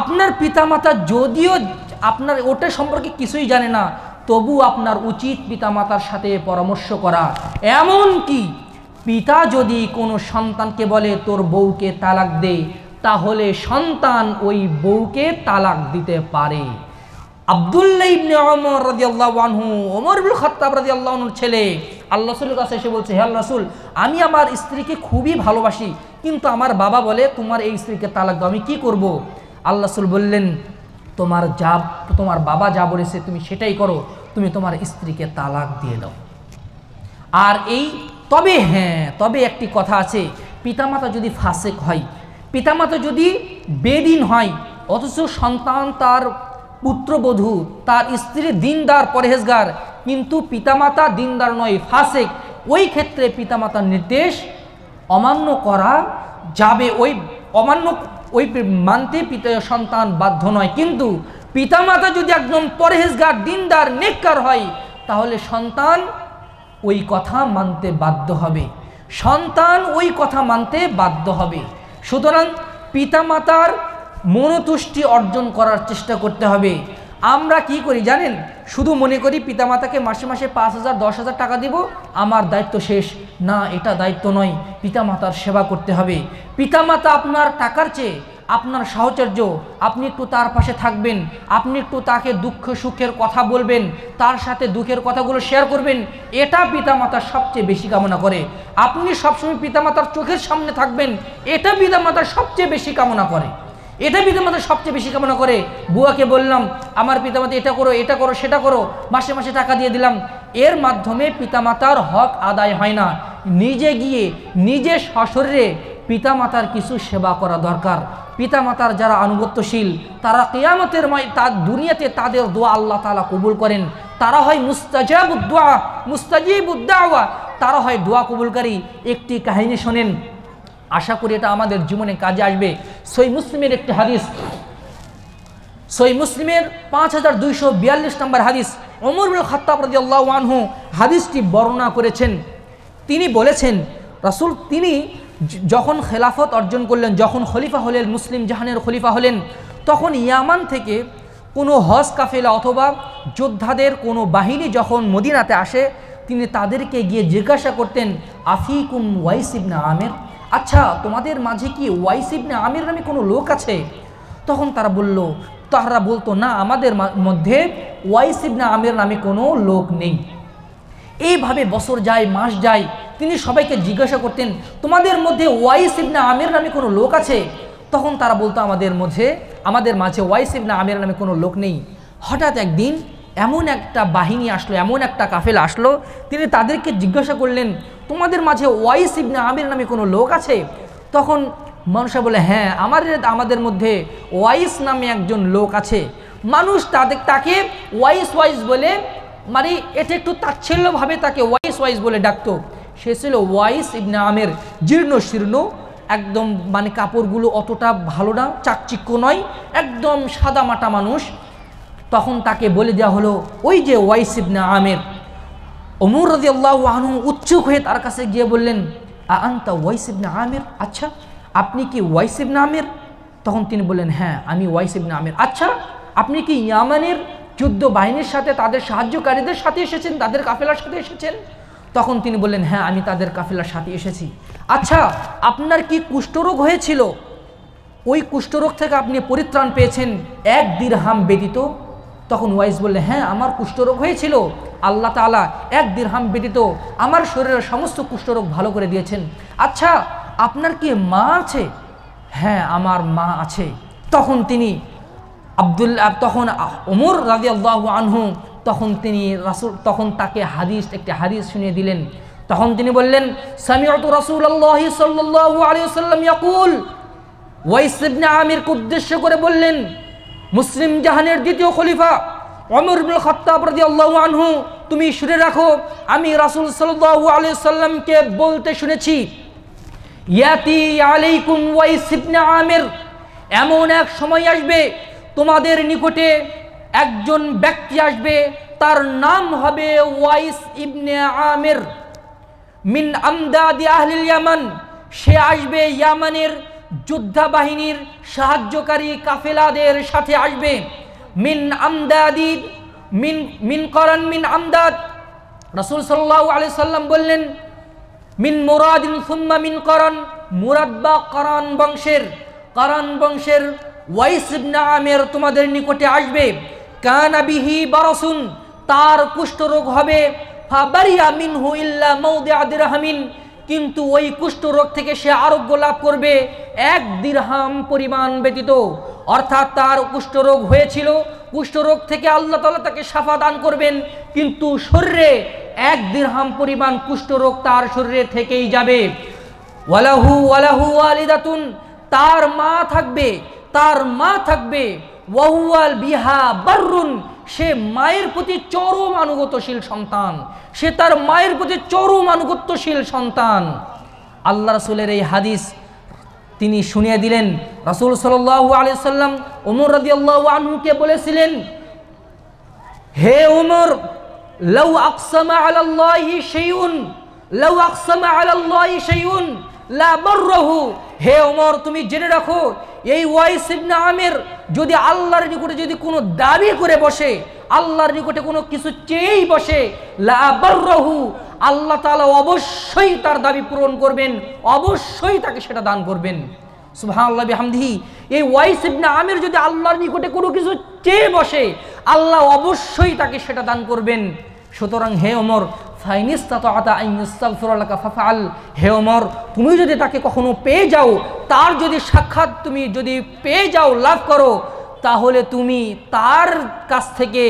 A: আপনার পিতামাতা যদিও আপনার ওটা সম্পর্কে কিছুই জানে না তবু আপনার উচিত পিতামাতার সাথে পরামর্শ করা এমন কি পিতা যদি কোনো সন্তানকে বলে তোর বউকে তালাক দে তাহলে সন্তান ওই বউকে তালাক দিতে পারে আবদুল্লাহ ইবনে অমর রাজি আল্লাহনহু ওমর ইবুল ছেলে আল্লাহ কাছে এসে বলছে হে রাসুল আমি আমার স্ত্রীকে খুবই ভালোবাসি কিন্তু আমার বাবা বলে তোমার এই স্ত্রীকে তালাক দাও আমি কী করবো আল্লাহ বললেন তোমার যা তোমার বাবা যা বলেছে তুমি সেটাই করো তুমি তোমার স্ত্রীকে তালাক দিয়ে দাও আর এই তবে হ্যাঁ তবে একটি কথা আছে পিতামাতা যদি ফাসেক হয় পিতামাতা যদি বেদিন হয় অথচ সন্তান তার পুত্রবধূ তার স্ত্রী দিনদার পরহেজগার কিন্তু পিতামাতা দিনদার নয় ফাসেক ওই ক্ষেত্রে পিতামাতার নির্দেশ অমান্য করা যাবে ওই অমান্য ওই মানতে পিতা সন্তান বাধ্য নয় কিন্তু পিতামাতা যদি একদম পরহেজগার দিনদার নেককার হয় তাহলে সন্তান ওই কথা মানতে বাধ্য হবে সন্তান ওই কথা মানতে বাধ্য হবে সুতরাং পিতামাতার মনতুষ্টি অর্জন করার চেষ্টা করতে হবে আমরা কি করি জানেন শুধু মনে করি পিতামাতাকে মাসে মাসে পাঁচ হাজার দশ হাজার টাকা দিব আমার দায়িত্ব শেষ না এটা দায়িত্ব নয় পিতামাতার সেবা করতে হবে পিতামাতা আপনার টাকার চেয়ে আপনার সাহচর্য আপনি একটু তার পাশে থাকবেন আপনি একটু তাকে দুঃখ সুখের কথা বলবেন তার সাথে দুঃখের কথাগুলো শেয়ার করবেন এটা পিতামাতার সবচেয়ে বেশি কামনা করে আপনি সবসময় পিতামাতার চোখের সামনে থাকবেন এটা পিতামাতার সবচেয়ে বেশি কামনা করে এটা পিতামাতা সবচেয়ে বেশি কামনা করে বুয়াকে বললাম আমার পিতামাতা এটা করো এটা করো সেটা করো মাসে মাসে টাকা দিয়ে দিলাম এর মাধ্যমে পিতামাতার হক আদায় হয় না নিজে গিয়ে নিজে সশরীরে পিতামাতার কিছু সেবা করা দরকার পিতামাতার যারা আনুগত্যশীল তারা কেয়ামতের ময় তার দুনিয়াতে তাদের দোয়া আল্লাহ তালা কবুল করেন তারা হয় মুস্তাজাবুদ্দোয়া মুস্তাজিবুদ্দাওয়া তারা হয় দোয়া কবুলকারী একটি কাহিনী শোনেন আশা করি এটা আমাদের জীবনে কাজে আসবে সই মুসলিমের একটি হাদিস সই মুসলিমের পাঁচ হাজার দুইশো বিয়াল্লিশ নম্বর হাদিস অমরুল খত্তাব রাজিয়াল্লাহ আনহু হাদিসটি বর্ণনা করেছেন তিনি বলেছেন রাসুল তিনি যখন খেলাফত অর্জন করলেন যখন খলিফা হলেন মুসলিম জাহানের খলিফা হলেন তখন ইয়ামান থেকে কোনো হজ কাফেলা অথবা যোদ্ধাদের কোনো বাহিনী যখন মদিনাতে আসে তিনি তাদেরকে গিয়ে জিজ্ঞাসা করতেন আফিকুম ওয়াইসিবনা আমের আচ্ছা তোমাদের মাঝে কি ওয়াইস ইবনে আমির নামে কোনো লোক আছে তখন তারা বলল তাহারা বলতো না আমাদের মধ্যে ওয়াইস ইবনে আমির নামে কোনো লোক নেই এইভাবে বছর যায় মাস যায় তিনি সবাইকে জিজ্ঞাসা করতেন তোমাদের মধ্যে ওয়াইস ইবনে আমির নামে কোনো লোক আছে তখন তারা বলতো আমাদের মধ্যে আমাদের মাঝে ওয়াইস ইবনে আমির নামে কোনো লোক নেই হঠাৎ একদিন এমন একটা বাহিনী আসলো এমন একটা কাফেল আসলো তিনি তাদেরকে জিজ্ঞাসা করলেন তোমাদের মাঝে ওয়াইস ইবনে আমির নামে কোনো লোক আছে তখন মানুষরা বলে হ্যাঁ আমার আমাদের মধ্যে ওয়াইস নামে একজন লোক আছে মানুষ তাদের তাকে ওয়াইস ওয়াইস বলে মানে এটা একটু তাচ্ছিল্যভাবে তাকে ওয়াইস ওয়াইস বলে ডাকতো সে ছিল ওয়াইস ইবনে আমের জীর্ণ শীর্ণ একদম মানে কাপড়গুলো অতটা ভালো না চাকচিক্য নয় একদম সাদামাটা মানুষ তখন তাকে বলে দেওয়া হলো ওই যে ওয়াইসিবনা আমের অমর রাজি আল্লাহ আহনু উৎসুক হয়ে তার কাছে গিয়ে বললেন আন্তা ওয়াইসিবনা আমের আচ্ছা আপনি কি ওয়াইসিবনা আমের তখন তিনি বললেন হ্যাঁ আমি ওয়াইসিবনা আমের আচ্ছা আপনি কি ইয়ামানের যুদ্ধ বাহিনীর সাথে তাদের সাহায্যকারীদের সাথে এসেছেন তাদের কাফেলার সাথে এসেছেন তখন তিনি বললেন হ্যাঁ আমি তাদের কাফেলার সাথে এসেছি আচ্ছা আপনার কি কুষ্ঠরোগ হয়েছিল ওই কুষ্ঠরোগ থেকে আপনি পরিত্রাণ পেয়েছেন এক দীর্হাম ব্যতীত তখন ওয়াইস বললে হ্যাঁ আমার কুষ্ঠরোগ হয়েছিল আল্লাহ তালা এক দীর্হাম ব্যতীত আমার শরীরের সমস্ত কুষ্ঠরোগ ভালো করে দিয়েছেন আচ্ছা আপনার কি মা আছে হ্যাঁ আমার মা আছে তখন তিনি আবদুল্লা তখন ওমর রাজি আল্লাহ আনহু তখন তিনি রাসুল তখন তাকে হাদিস একটি হাদিস শুনিয়ে দিলেন তখন তিনি বললেন সামিয়ত রাসুল আল্লাহ ইয়াকুল ওয়াইস উদ্দেশ্য করে বললেন মুসলিম জাহানের দ্বিতীয় খলিফা অমর খত্তাব রাজি আল্লাহ আনহু তুমি শুনে রাখো আমি রাসুল সাল্লাহ আলি সাল্লামকে বলতে শুনেছি ইয়াতি আমের এমন এক সময় আসবে তোমাদের নিকটে একজন ব্যক্তি আসবে তার নাম হবে ওয়াইস ইবনে আমের মিন আমদাদি আহলিল ইয়ামান সে আসবে ইয়ামানের বাহিনীর সাহায্যকারী কাফেলাদের সাথে আসবে মিন আমদাদিদ মিন মিন করন মিন আমদাদ রসুল সাল্লাহ আলি সাল্লাম বললেন মিন মোরাদিন সুম্মা মিন করন মুরাদ বা করন বংশের করন বংশের ওয়াইস নামের আমের তোমাদের নিকটে আসবে কানাবিহি বারসুন তার কুষ্ঠরোগ হবে ফাবারিয়া হু ইল্লা মৌদে আদির হামিন কিন্তু ওই কুষ্ঠ রোগ থেকে সে আরোগ্য লাভ করবে এক দীর্হাম পরিমাণ ব্যতীত অর্থাৎ তার কুষ্ঠরোগ হয়েছিল কুষ্ঠরোগ থেকে আল্লাহ তালা তাকে সাফা দান করবেন কিন্তু শরীরে এক দীর্হাম পরিমাণ কুষ্ঠরোগ তার শরীরে থেকেই যাবে
B: ওয়ালাহু ওয়ালাহু
A: আলিদাতুন তার মা থাকবে তার মা থাকবে ওয়াহুয়াল বিহা বাররুন সে মায়ের প্রতি চরম আনুগত্যশীল সন্তান সে তার মায়ের প্রতি চরম আনুগত্যশীল সন্তান আল্লাহ রসুলের এই হাদিস তিনি শুনিয়ে দিলেন রাসুল সাল্লু আলিয়াল্লাম ওমর রাজি আল্লাহ আনহুকে বলেছিলেন হে ওমর লউ আকসামা আলাল্লাহি শাইউন লউ আকসামা আলাল্লাহি শাইউন লা হে ওমর তুমি জেনে রাখো এই ওয়াইস ইবনে যদি আল্লাহর নিকটে যদি কোনো দাবি করে বসে আল্লাহর নিকটে কোনো কিছু চেয়েই বসে লাহু আল্লাহ তালা অবশ্যই তার দাবি পূরণ করবেন অবশ্যই তাকে সেটা দান করবেন সুহানুল্লাহ হামদিহি এই ওয়াইস ইবনা আমির যদি আল্লাহর নিকটে কোনো কিছু চেয়ে বসে আল্লাহ অবশ্যই তাকে সেটা দান করবেন সুতরাং হে অমর হে অমর তুমি যদি তাকে কখনো পেয়ে যাও তার যদি সাক্ষাৎ তুমি যদি পেয়ে যাও লাভ করো তাহলে তুমি তার কাছ থেকে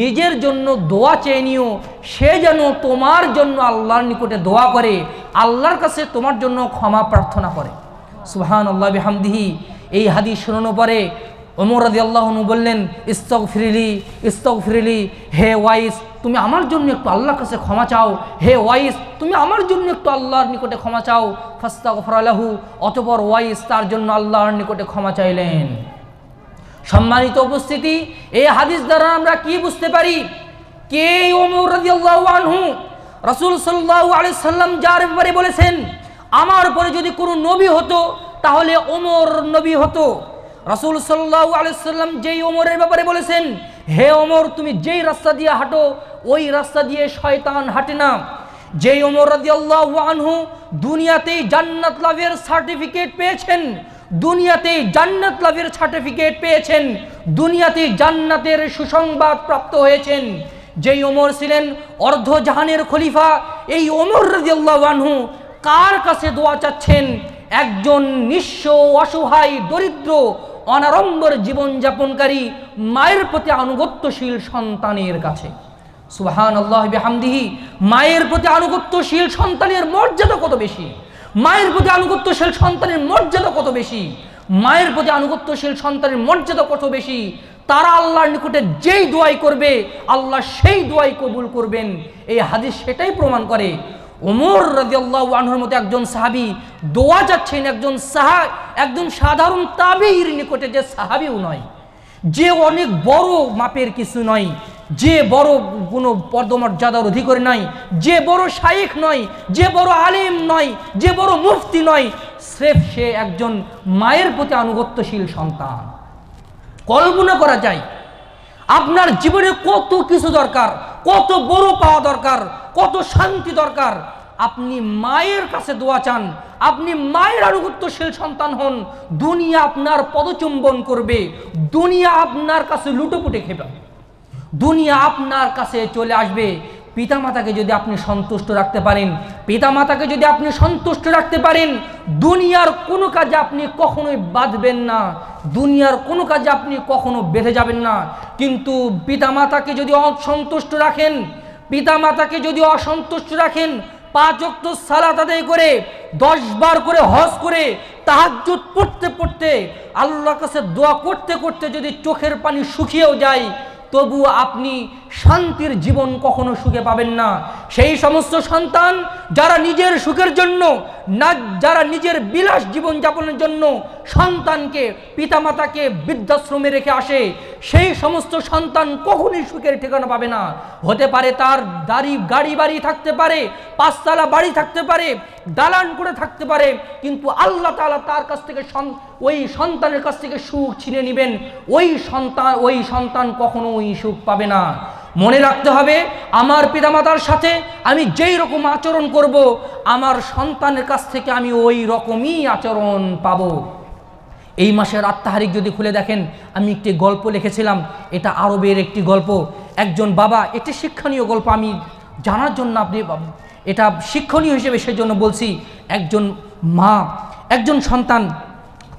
A: নিজের জন্য দোয়া চেয়ে নিও সে যেন তোমার জন্য আল্লাহর নিকটে দোয়া করে আল্লাহর কাছে তোমার জন্য ক্ষমা প্রার্থনা করে সুহান আল্লাহ বেহামদিহি এই হাদিস শোনানো পরে ওমর রাজি আল্লাহনু বললেন ইস্তক ফিরিলি ইস্তক ফিরিলি হে ওয়াইস তুমি আমার জন্য একটু আল্লাহর কাছে ক্ষমা চাও হে ওয়াইস তুমি আমার জন্য একটু আল্লাহর নিকটে ক্ষমা চাও ফাস্তা গফরালাহু অতপর ওয়াইস তার জন্য আল্লাহর নিকটে ক্ষমা চাইলেন সম্মানিত উপস্থিতি এই হাদিস দ্বারা আমরা কি বুঝতে পারি কে ওমর রাজি আনহু রসুল সাল্লাহ আলি সাল্লাম যার ব্যাপারে বলেছেন আমার পরে যদি কোনো নবী হতো তাহলে ওমর নবী হতো রাসুল সাল্লাহ আলাইসাল্লাম যেই ওমরের ব্যাপারে বলেছেন হে ওমর তুমি যেই রাস্তা দিয়ে হাঁটো ওই রাস্তা দিয়ে শয়তান হাঁটে না যেই ওমর আল্লাহ আনহু দুনিয়াতেই জান্নাত লাভের সার্টিফিকেট পেয়েছেন দুনিয়াতেই জান্নাত লাভের সার্টিফিকেট পেয়েছেন দুনিয়াতেই জান্নাতের সুসংবাদ প্রাপ্ত হয়েছেন যেই ওমর ছিলেন অর্ধ জাহানের খলিফা এই ওমর আল্লাহ আনহু কার কাছে দোয়া চাচ্ছেন একজন নিঃস্ব অসহায় দরিদ্র অনারম্বর জীবনযাপনকারী মায়ের প্রতি আনুগত্যশীল সন্তানের কাছে সুহান আল্লাহ হামদিহি মায়ের প্রতি আনুগত্যশীল সন্তানের মর্যাদা কত বেশি মায়ের প্রতি আনুগত্যশীল সন্তানের মর্যাদা কত বেশি মায়ের প্রতি আনুগত্যশীল সন্তানের মর্যাদা কত বেশি তারা আল্লাহর নিকটে যেই দোয়াই করবে আল্লাহ সেই দোয়াই কবুল করবেন এই হাদিস সেটাই প্রমাণ করে ওমর রাজিয়াল্লাহ আনহুর মতো একজন সাহাবি দোয়া যাচ্ছেন একজন সাহা একজন সাধারণ তাবির নিকটে যে সাহাবিও নয় যে অনেক বড় মাপের কিছু নয় যে বড় কোনো পদমর্যাদার অধিকারী নয় যে বড় শাইখ নয় যে বড় আলিম নয় যে বড় মুফতি নয় স্রেফ সে একজন মায়ের প্রতি আনুগত্যশীল সন্তান কল্পনা করা যায় আপনার জীবনে কত কিছু দরকার কত বড় পাওয়া দরকার কত শান্তি দরকার আপনি মায়ের কাছে দোয়া চান আপনি মায়ের আনুগত্যশীল সন্তান হন দুনিয়া আপনার পদচুম্বন করবে দুনিয়া আপনার কাছে লুটোপুটে খেবে দুনিয়া আপনার কাছে চলে আসবে পিতামাতাকে যদি আপনি সন্তুষ্ট রাখতে পারেন পিতামাতাকে যদি আপনি সন্তুষ্ট রাখতে পারেন দুনিয়ার কোনো কাজে আপনি কখনোই বাঁধবেন না দুনিয়ার কোনো কাজে আপনি কখনো বেঁধে যাবেন না কিন্তু পিতামাতাকে যদি অসন্তুষ্ট রাখেন পিতামাতাকে যদি অসন্তুষ্ট রাখেন পাঁচ অক্ত সালাত আদায় করে দশ বার করে হজ করে তাহাজুত পড়তে পড়তে আল্লাহর কাছে দোয়া করতে করতে যদি চোখের পানি শুকিয়েও যায় তবু আপনি শান্তির জীবন কখনো সুখে পাবেন না সেই সমস্ত সন্তান যারা নিজের সুখের জন্য না যারা নিজের বিলাস জীবন যাপনের জন্য সন্তানকে পিতামাতাকে বৃদ্ধাশ্রমে রেখে আসে সেই সমস্ত সন্তান কখনই সুখের ঠিকানা পাবে না হতে পারে তার দাড়ি গাড়ি বাড়ি থাকতে পারে পাঁচতলা বাড়ি থাকতে পারে দালান করে থাকতে পারে কিন্তু আল্লাহ তালা তার কাছ থেকে ওই সন্তানের কাছ থেকে সুখ ছিনে নেবেন ওই সন্তান ওই সন্তান কখনোই সুখ পাবে না মনে রাখতে হবে আমার পিতামাতার সাথে আমি যেই রকম আচরণ করব আমার সন্তানের কাছ থেকে আমি ওই রকমই আচরণ পাব এই মাসের আত্মাহারিক যদি খুলে দেখেন আমি একটি গল্প লিখেছিলাম এটা আরবের একটি গল্প একজন বাবা এটি শিক্ষণীয় গল্প আমি জানার জন্য আপনি এটা শিক্ষণীয় হিসেবে সেই জন্য বলছি একজন মা একজন সন্তান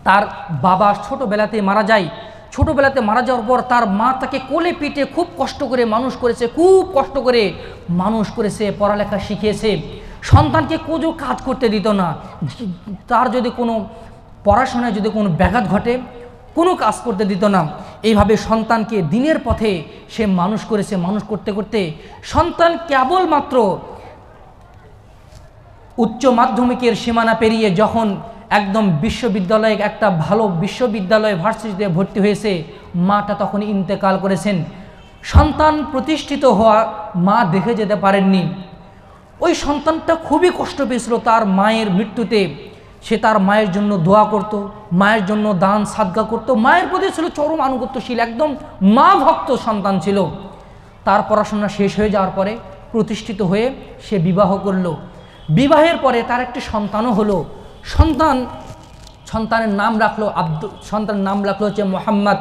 A: তার বাবা ছোটোবেলাতে মারা যায় ছোটোবেলাতে মারা যাওয়ার পর তার মা তাকে কোলে পিটে খুব কষ্ট করে মানুষ করেছে খুব কষ্ট করে মানুষ করেছে পড়ালেখা শিখিয়েছে সন্তানকে কোজো কাজ করতে দিত না তার যদি কোনো পড়াশোনায় যদি কোনো ব্যাঘাত ঘটে কোনো কাজ করতে দিত না এইভাবে সন্তানকে দিনের পথে সে মানুষ করেছে মানুষ করতে করতে সন্তান কেবলমাত্র উচ্চ মাধ্যমিকের সীমানা পেরিয়ে যখন একদম বিশ্ববিদ্যালয়ে একটা ভালো বিশ্ববিদ্যালয়ে ভার্সিটিতে ভর্তি হয়েছে মাটা তখন ইন্তেকাল করেছেন সন্তান প্রতিষ্ঠিত হওয়া মা দেখে যেতে পারেননি ওই সন্তানটা খুবই কষ্ট পেয়েছিল তার মায়ের মৃত্যুতে সে তার মায়ের জন্য দোয়া করত মায়ের জন্য দান সাদগা করত মায়ের প্রতি ছিল চরম আনুগত্যশীল একদম মা ভক্ত সন্তান ছিল তার পড়াশোনা শেষ হয়ে যাওয়ার পরে প্রতিষ্ঠিত হয়ে সে বিবাহ করল বিবাহের পরে তার একটি সন্তানও হলো সন্তান সন্তানের নাম রাখলো আব্দুল সন্তানের নাম রাখলো হচ্ছে মোহাম্মদ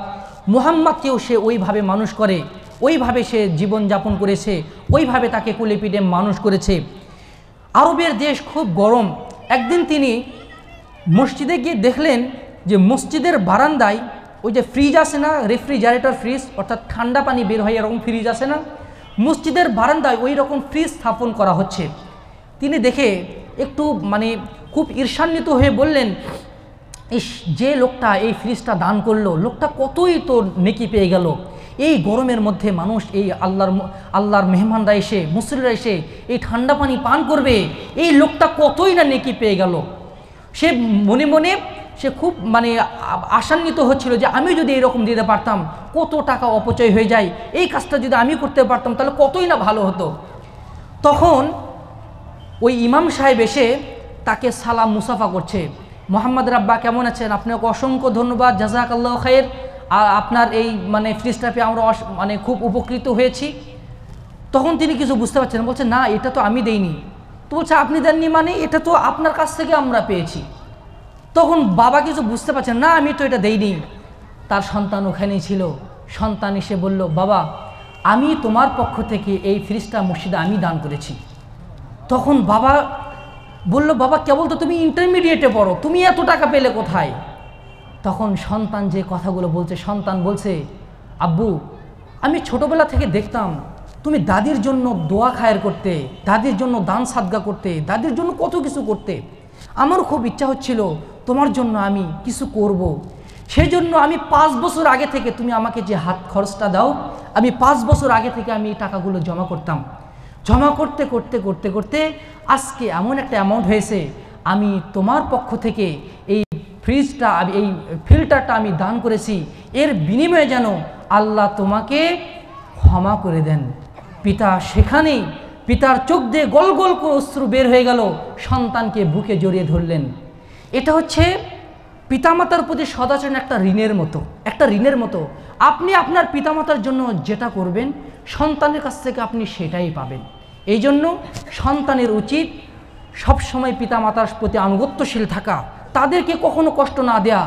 A: মোহাম্মদকেও সে ওইভাবে মানুষ করে ওইভাবে সে জীবন যাপন করেছে ওইভাবে তাকে কুলে পিঠে মানুষ করেছে আরবের দেশ খুব গরম একদিন তিনি মসজিদে গিয়ে দেখলেন যে মসজিদের বারান্দায় ওই যে ফ্রিজ আসে না রেফ্রিজারেটর ফ্রিজ অর্থাৎ ঠান্ডা পানি বের হয় এরকম ফ্রিজ আসে না মসজিদের বারান্দায় ওই রকম ফ্রিজ স্থাপন করা হচ্ছে তিনি দেখে একটু মানে খুব ঈর্ষান্বিত হয়ে বললেন ইস যে লোকটা এই ফ্রিজটা দান করলো লোকটা কতই তোর নেকি পেয়ে গেল এই গরমের মধ্যে মানুষ এই আল্লাহর আল্লাহর মেহমানরা এসে মুসলিরা এসে এই ঠান্ডা পানি পান করবে এই লোকটা কতই না নেকি পেয়ে গেল সে মনে মনে সে খুব মানে আশান্বিত হচ্ছিল যে আমি যদি এরকম দিতে পারতাম কত টাকা অপচয় হয়ে যায় এই কাজটা যদি আমি করতে পারতাম তাহলে কতই না ভালো হতো তখন ওই ইমাম সাহেব এসে তাকে সালাম মুসাফা করছে মোহাম্মদ রাব্বা কেমন আছেন আপনাকে অসংখ্য ধন্যবাদ জাজাক আল্লাহ খায়ের আর আপনার এই মানে ফ্রিজটাপে আমরা মানে খুব উপকৃত হয়েছি তখন তিনি কিছু বুঝতে পারছেন বলছে না এটা তো আমি দেইনি তো বলছে আপনি দেননি মানে এটা তো আপনার কাছ থেকে আমরা পেয়েছি তখন বাবা কিছু বুঝতে পারছেন না আমি তো এটা দেইনি তার সন্তান ওখানেই ছিল সন্তান এসে বলল বাবা আমি তোমার পক্ষ থেকে এই ফ্রিজটা মসজিদে আমি দান করেছি তখন বাবা বললো বাবা কেবল তো তুমি ইন্টারমিডিয়েটে পড়ো তুমি এত টাকা পেলে কোথায় তখন সন্তান যে কথাগুলো বলছে সন্তান বলছে আব্বু আমি ছোটবেলা থেকে দেখতাম তুমি দাদির জন্য দোয়া খায়ের করতে দাদির জন্য দান সাদগা করতে দাদির জন্য কত কিছু করতে আমারও খুব ইচ্ছা হচ্ছিল তোমার জন্য আমি কিছু করব। সেই জন্য আমি পাঁচ বছর আগে থেকে তুমি আমাকে যে হাত খরচটা দাও আমি পাঁচ বছর আগে থেকে আমি এই টাকাগুলো জমা করতাম জমা করতে করতে করতে করতে আজকে এমন একটা অ্যামাউন্ট হয়েছে আমি তোমার পক্ষ থেকে এই ফ্রিজটা এই ফিল্টারটা আমি দান করেছি এর বিনিময়ে যেন আল্লাহ তোমাকে ক্ষমা করে দেন পিতা সেখানেই পিতার চোখ দিয়ে গোল গোল করে অশ্রু বের হয়ে গেল সন্তানকে বুকে জড়িয়ে ধরলেন এটা হচ্ছে পিতামাতার প্রতি সদাচরণ একটা ঋণের মতো একটা ঋণের মতো আপনি আপনার পিতামাতার জন্য যেটা করবেন সন্তানের কাছ থেকে আপনি সেটাই পাবেন এই জন্য সন্তানের উচিত সবসময় পিতামাতার প্রতি আনুগত্যশীল থাকা তাদেরকে কখনো কষ্ট না দেয়া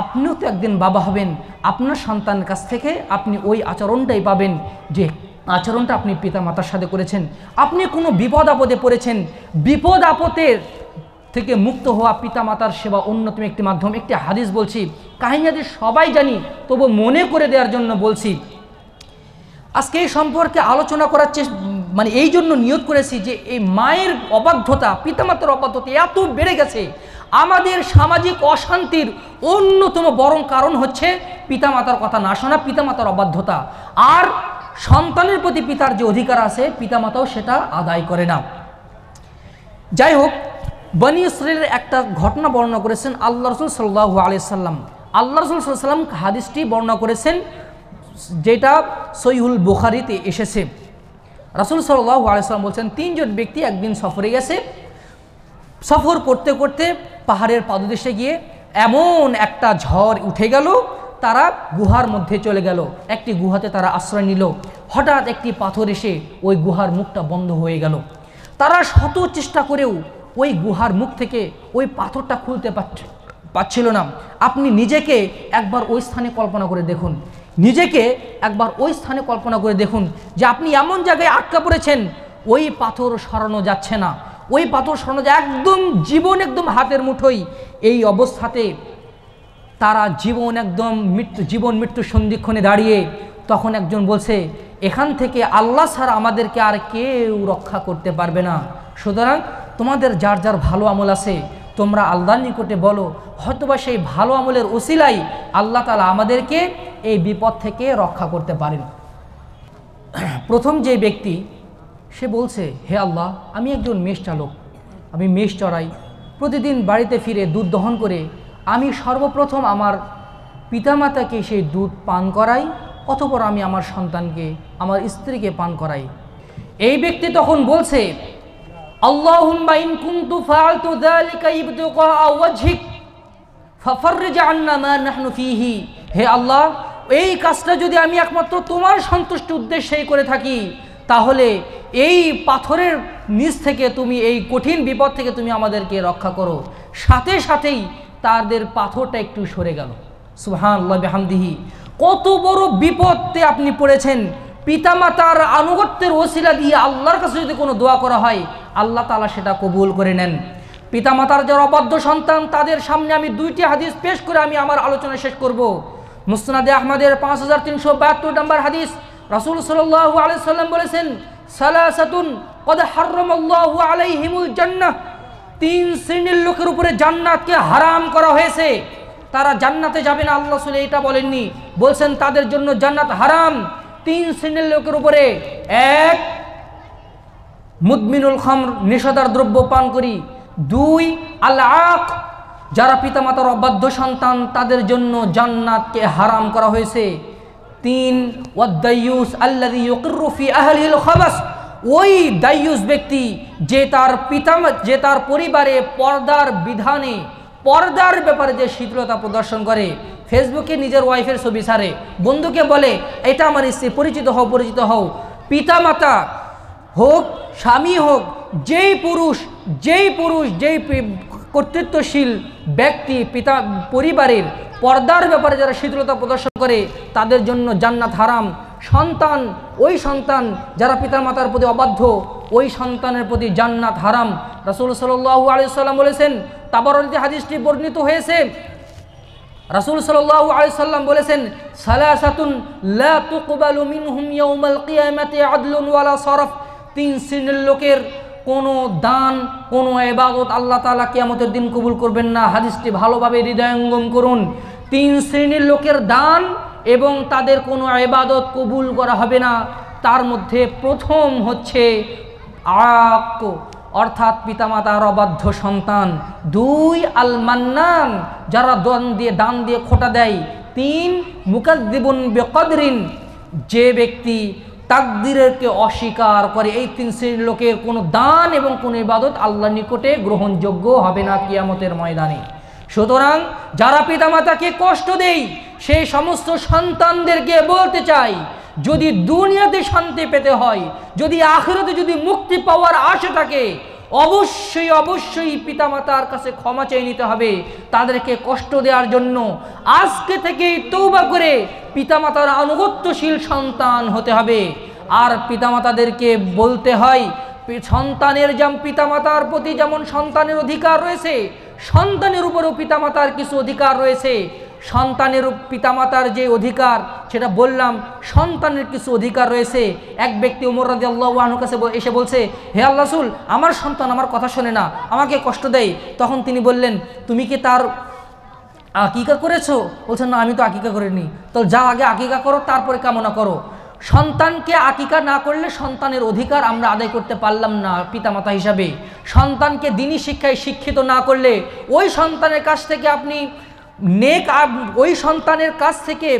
A: আপনিও তো একদিন বাবা হবেন আপনার সন্তানের কাছ থেকে আপনি ওই আচরণটাই পাবেন যে আচরণটা আপনি পিতামাতার সাথে করেছেন আপনি কোনো বিপদ আপদে পড়েছেন বিপদ আপদের থেকে মুক্ত হওয়া পিতামাতার সেবা অন্যতম একটি মাধ্যম একটি হাদিস বলছি কাহিনী সবাই জানি তবু মনে করে দেওয়ার জন্য বলছি আজকে এই সম্পর্কে আলোচনা করার চেষ্টা মানে এই জন্য নিয়োগ করেছি যে এই মায়ের অবাধ্যতা পিতামাতার অবাধ্যতা এত বেড়ে গেছে আমাদের সামাজিক অশান্তির অন্যতম বরং কারণ হচ্ছে পিতামাতার কথা না শোনা পিতামাতার অবাধ্যতা আর সন্তানের প্রতি পিতার যে অধিকার আছে পিতামাতাও সেটা আদায় করে না যাই হোক বনি ইসরায়েলের একটা ঘটনা বর্ণনা করেছেন আল্লাহ রসুল সাল্লাহ আলিয়া সাল্লাম আল্লাহ রসুল সাল্লাম হাদিসটি বর্ণনা করেছেন যেটা সৈহুল বুখারিতে এসেছে রাসুল সাল্লাহ আলাইসাল্লাম বলছেন তিনজন ব্যক্তি একদিন সফরে গেছে সফর করতে করতে পাহাড়ের পাদদেশে গিয়ে এমন একটা ঝড় উঠে গেল তারা গুহার মধ্যে চলে গেল একটি গুহাতে তারা আশ্রয় নিল হঠাৎ একটি পাথর এসে ওই গুহার মুখটা বন্ধ হয়ে গেল তারা শত চেষ্টা করেও ওই গুহার মুখ থেকে ওই পাথরটা খুলতে পারছে পাচ্ছিল না আপনি নিজেকে একবার ওই স্থানে কল্পনা করে দেখুন নিজেকে একবার ওই স্থানে কল্পনা করে দেখুন যে আপনি এমন জায়গায় আটকা পড়েছেন ওই পাথর সরানো যাচ্ছে না ওই পাথর সরানো যায় একদম জীবন একদম হাতের মুঠোই এই অবস্থাতে তারা জীবন একদম মৃত্যু জীবন মৃত্যু সন্ধিক্ষণে দাঁড়িয়ে তখন একজন বলছে এখান থেকে আল্লাহ ছাড়া আমাদেরকে আর কেউ রক্ষা করতে পারবে না সুতরাং তোমাদের যার যার ভালো আমল আছে তোমরা আল্লাহ নিকটে বলো হয়তোবা সেই ভালো আমলের ওসিলাই আল্লাহ তালা আমাদেরকে এই বিপদ থেকে রক্ষা করতে পারেন প্রথম যে ব্যক্তি সে বলছে হে আল্লাহ আমি একজন মেষ চালক আমি মেষ চড়াই প্রতিদিন বাড়িতে ফিরে দুধ দহন করে আমি সর্বপ্রথম আমার পিতামাতাকে সেই দুধ পান করাই অথপর আমি আমার সন্তানকে আমার স্ত্রীকে পান করাই এই ব্যক্তি তখন বলছে আল্লাহ হে আল্লাহ এই কাজটা যদি আমি একমাত্র তোমার সন্তুষ্ট উদ্দেশ্যেই করে থাকি তাহলে এই পাথরের নিচ থেকে তুমি এই কঠিন বিপদ থেকে তুমি আমাদেরকে রক্ষা করো সাথে সাথেই তাদের পাথরটা একটু সরে গেল সুহানুল্লাহ বেহামদিহি কত বড় বিপদে আপনি পড়েছেন পিতামাতার আনুগত্যের ওসিলা দিয়ে আল্লাহর কাছে যদি কোনো দোয়া করা হয় আল্লাহ তালা সেটা কবুল করে নেন পিতামাতার যারা অবাধ্য সন্তান তাদের সামনে আমি দুইটি হাদিস পেশ করে আমি আমার আলোচনা শেষ করবো মুসনাদে আহমদের পাঁচ হাজার তিনশো বাহাত্তর নম্বর হাদিস রাসুল সাল্লাহ আলি সাল্লাম বলেছেন সালাসাতুন কদ হার্রমল্লাহ হিমুল জান্নাহ তিন শ্রেণীর লোকের উপরে জান্নাতকে হারাম করা হয়েছে তারা জান্নাতে যাবে না আল্লাহ সুলে এটা বলেননি বলছেন তাদের জন্য জান্নাত হারাম তিন শ্রেণীর লোকের উপরে এক মুদমিনুল খামর নেশাদার দ্রব্য পান করি দুই আল্লাখ যারা পিতামাতার অবাধ্য সন্তান তাদের জন্য জান্নাতকে হারাম করা হয়েছে তিন ওয়াদ্দাইয়ুস আল্লাফি আহলিল খাবাস ওই দাইয়ুস ব্যক্তি যে তার পিতা যে তার পরিবারে পর্দার বিধানে পর্দার ব্যাপারে যে শীতলতা প্রদর্শন করে ফেসবুকে নিজের ওয়াইফের ছবি সারে বন্ধুকে বলে এটা আমার স্ত্রী পরিচিত হও পরিচিত হও পিতামাতা হোক স্বামী হোক যেই পুরুষ যেই পুরুষ যেই কর্তৃত্বশীল ব্যক্তি পিতা পরিবারের পর্দার ব্যাপারে যারা শীতলতা প্রদর্শন করে তাদের জন্য জান্নাত হারাম সন্তান ওই সন্তান যারা পিতামাতার প্রতি অবাধ্য ওই সন্তানের প্রতি জান্নাত হারাম রাসুল সাল্লাহ সাল্লাম বলেছেন তাবারলিতে হাদিসটি বর্ণিত হয়েছে রাসুল সাল্লাহ সাল্লাম বলেছেন সালাসাতুন লা তিন শ্রেণীর লোকের কোনো দান কোনো এবাদত আল্লাহ তালা কিয়ামতের দিন কবুল করবেন না হাদিসটি ভালোভাবে হৃদয়ঙ্গম করুন তিন শ্রেণীর লোকের দান এবং তাদের কোনো এবাদত কবুল করা হবে না তার মধ্যে প্রথম হচ্ছে আক অর্থাৎ পিতামাতার অবাধ্য সন্তান দুই আল মান্নান যারা দান দিয়ে দান দিয়ে খোটা দেয় তিন মুকাদ্দিবন বেকদরিন যে ব্যক্তি তাকদিরেরকে অস্বীকার করে এই তিন শ্রেণীর লোকের কোনো দান এবং কোনো ইবাদত আল্লাহ নিকটে গ্রহণযোগ্য হবে না কিয়ামতের ময়দানে সুতরাং যারা পিতামাতাকে কষ্ট দেই সেই সমস্ত সন্তানদেরকে বলতে চাই যদি দুনিয়াতে শান্তি পেতে হয় যদি আখেরাতে যদি মুক্তি পাওয়ার আশা থাকে অবশ্যই অবশ্যই পিতামাতার কাছে ক্ষমা চেয়ে নিতে হবে তাদেরকে কষ্ট দেওয়ার জন্য আজকে থেকেই তৌবা করে পিতামাতার আনুগত্যশীল সন্তান হতে হবে আর পিতামাতাদেরকে বলতে হয় সন্তানের যেমন পিতামাতার প্রতি যেমন সন্তানের অধিকার রয়েছে সন্তানের উপরও পিতামাতার কিছু অধিকার রয়েছে সন্তানের পিতামাতার যে অধিকার সেটা বললাম সন্তানের কিছু অধিকার রয়েছে এক ব্যক্তি উমর রাজি আল্লাহনুর কাছে এসে বলছে হে আল্লাহসুল আমার সন্তান আমার কথা শোনে না আমাকে কষ্ট দেয় তখন তিনি বললেন তুমি কি তার আকিকা করেছো বলছেন না আমি তো আকিকা করিনি তো যা আগে আকিকা করো তারপরে কামনা করো সন্তানকে আকিকা না করলে সন্তানের অধিকার আমরা আদায় করতে পারলাম না পিতামাতা হিসাবে সন্তানকে দিনী শিক্ষায় শিক্ষিত না করলে ওই সন্তানের কাছ থেকে আপনি নেক ওই সন্তানের কাছ থেকে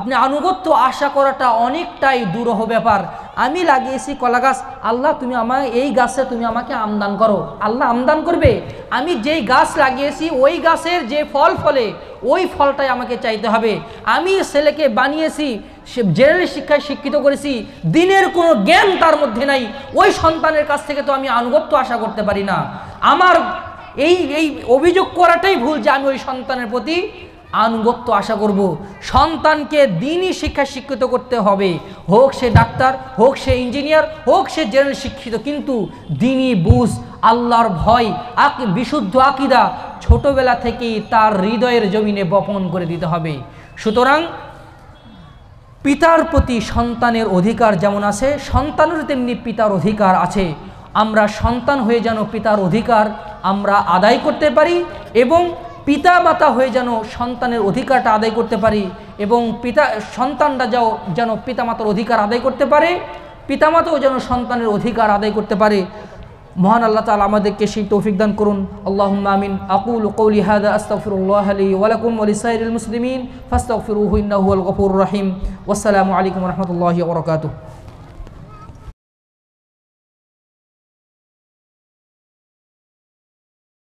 A: আপনি আনুগত্য আশা করাটা অনেকটাই দুরহ ব্যাপার আমি লাগিয়েছি কলা গাছ আল্লাহ তুমি আমায় এই গাছে তুমি আমাকে আমদান করো আল্লাহ আমদান করবে আমি যেই গাছ লাগিয়েছি ওই গাছের যে ফল ফলে ওই ফলটাই আমাকে চাইতে হবে আমি ছেলেকে বানিয়েছি সে জেনারেল শিক্ষায় শিক্ষিত করেছি দিনের কোনো জ্ঞান তার মধ্যে নাই ওই সন্তানের কাছ থেকে তো আমি আনুগত্য আশা করতে পারি না আমার এই এই অভিযোগ করাটাই ভুল যে আমি ওই সন্তানের প্রতি আনুগত্য আশা করব। সন্তানকে দিনই শিক্ষা শিক্ষিত করতে হবে হোক সে ডাক্তার হোক সে ইঞ্জিনিয়ার হোক সে জেনারেল শিক্ষিত কিন্তু দিনই বুঝ আল্লাহর ভয় আক বিশুদ্ধ আকিদা ছোটবেলা থেকেই তার হৃদয়ের জমিনে বপন করে দিতে হবে সুতরাং পিতার প্রতি সন্তানের অধিকার যেমন আছে সন্তানের তেমনি পিতার অধিকার আছে আমরা সন্তান হয়ে যেন পিতার অধিকার আমরা আদায় করতে পারি এবং পিতা মাতা হয়ে যেন সন্তানের অধিকারটা আদায় করতে পারি এবং পিতা সন্তানরা যাও যেন পিতামাতার অধিকার আদায় করতে পারে পিতামাতাও যেন সন্তানের অধিকার আদায় করতে পারে مهان الله تعالى مدك شيء توفيق دان كرون اللهم آمين أقول قولي هذا أستغفر الله لي ولكم ولسائر المسلمين فاستغفروه إنه هو الغفور الرحيم والسلام عليكم ورحمة الله وبركاته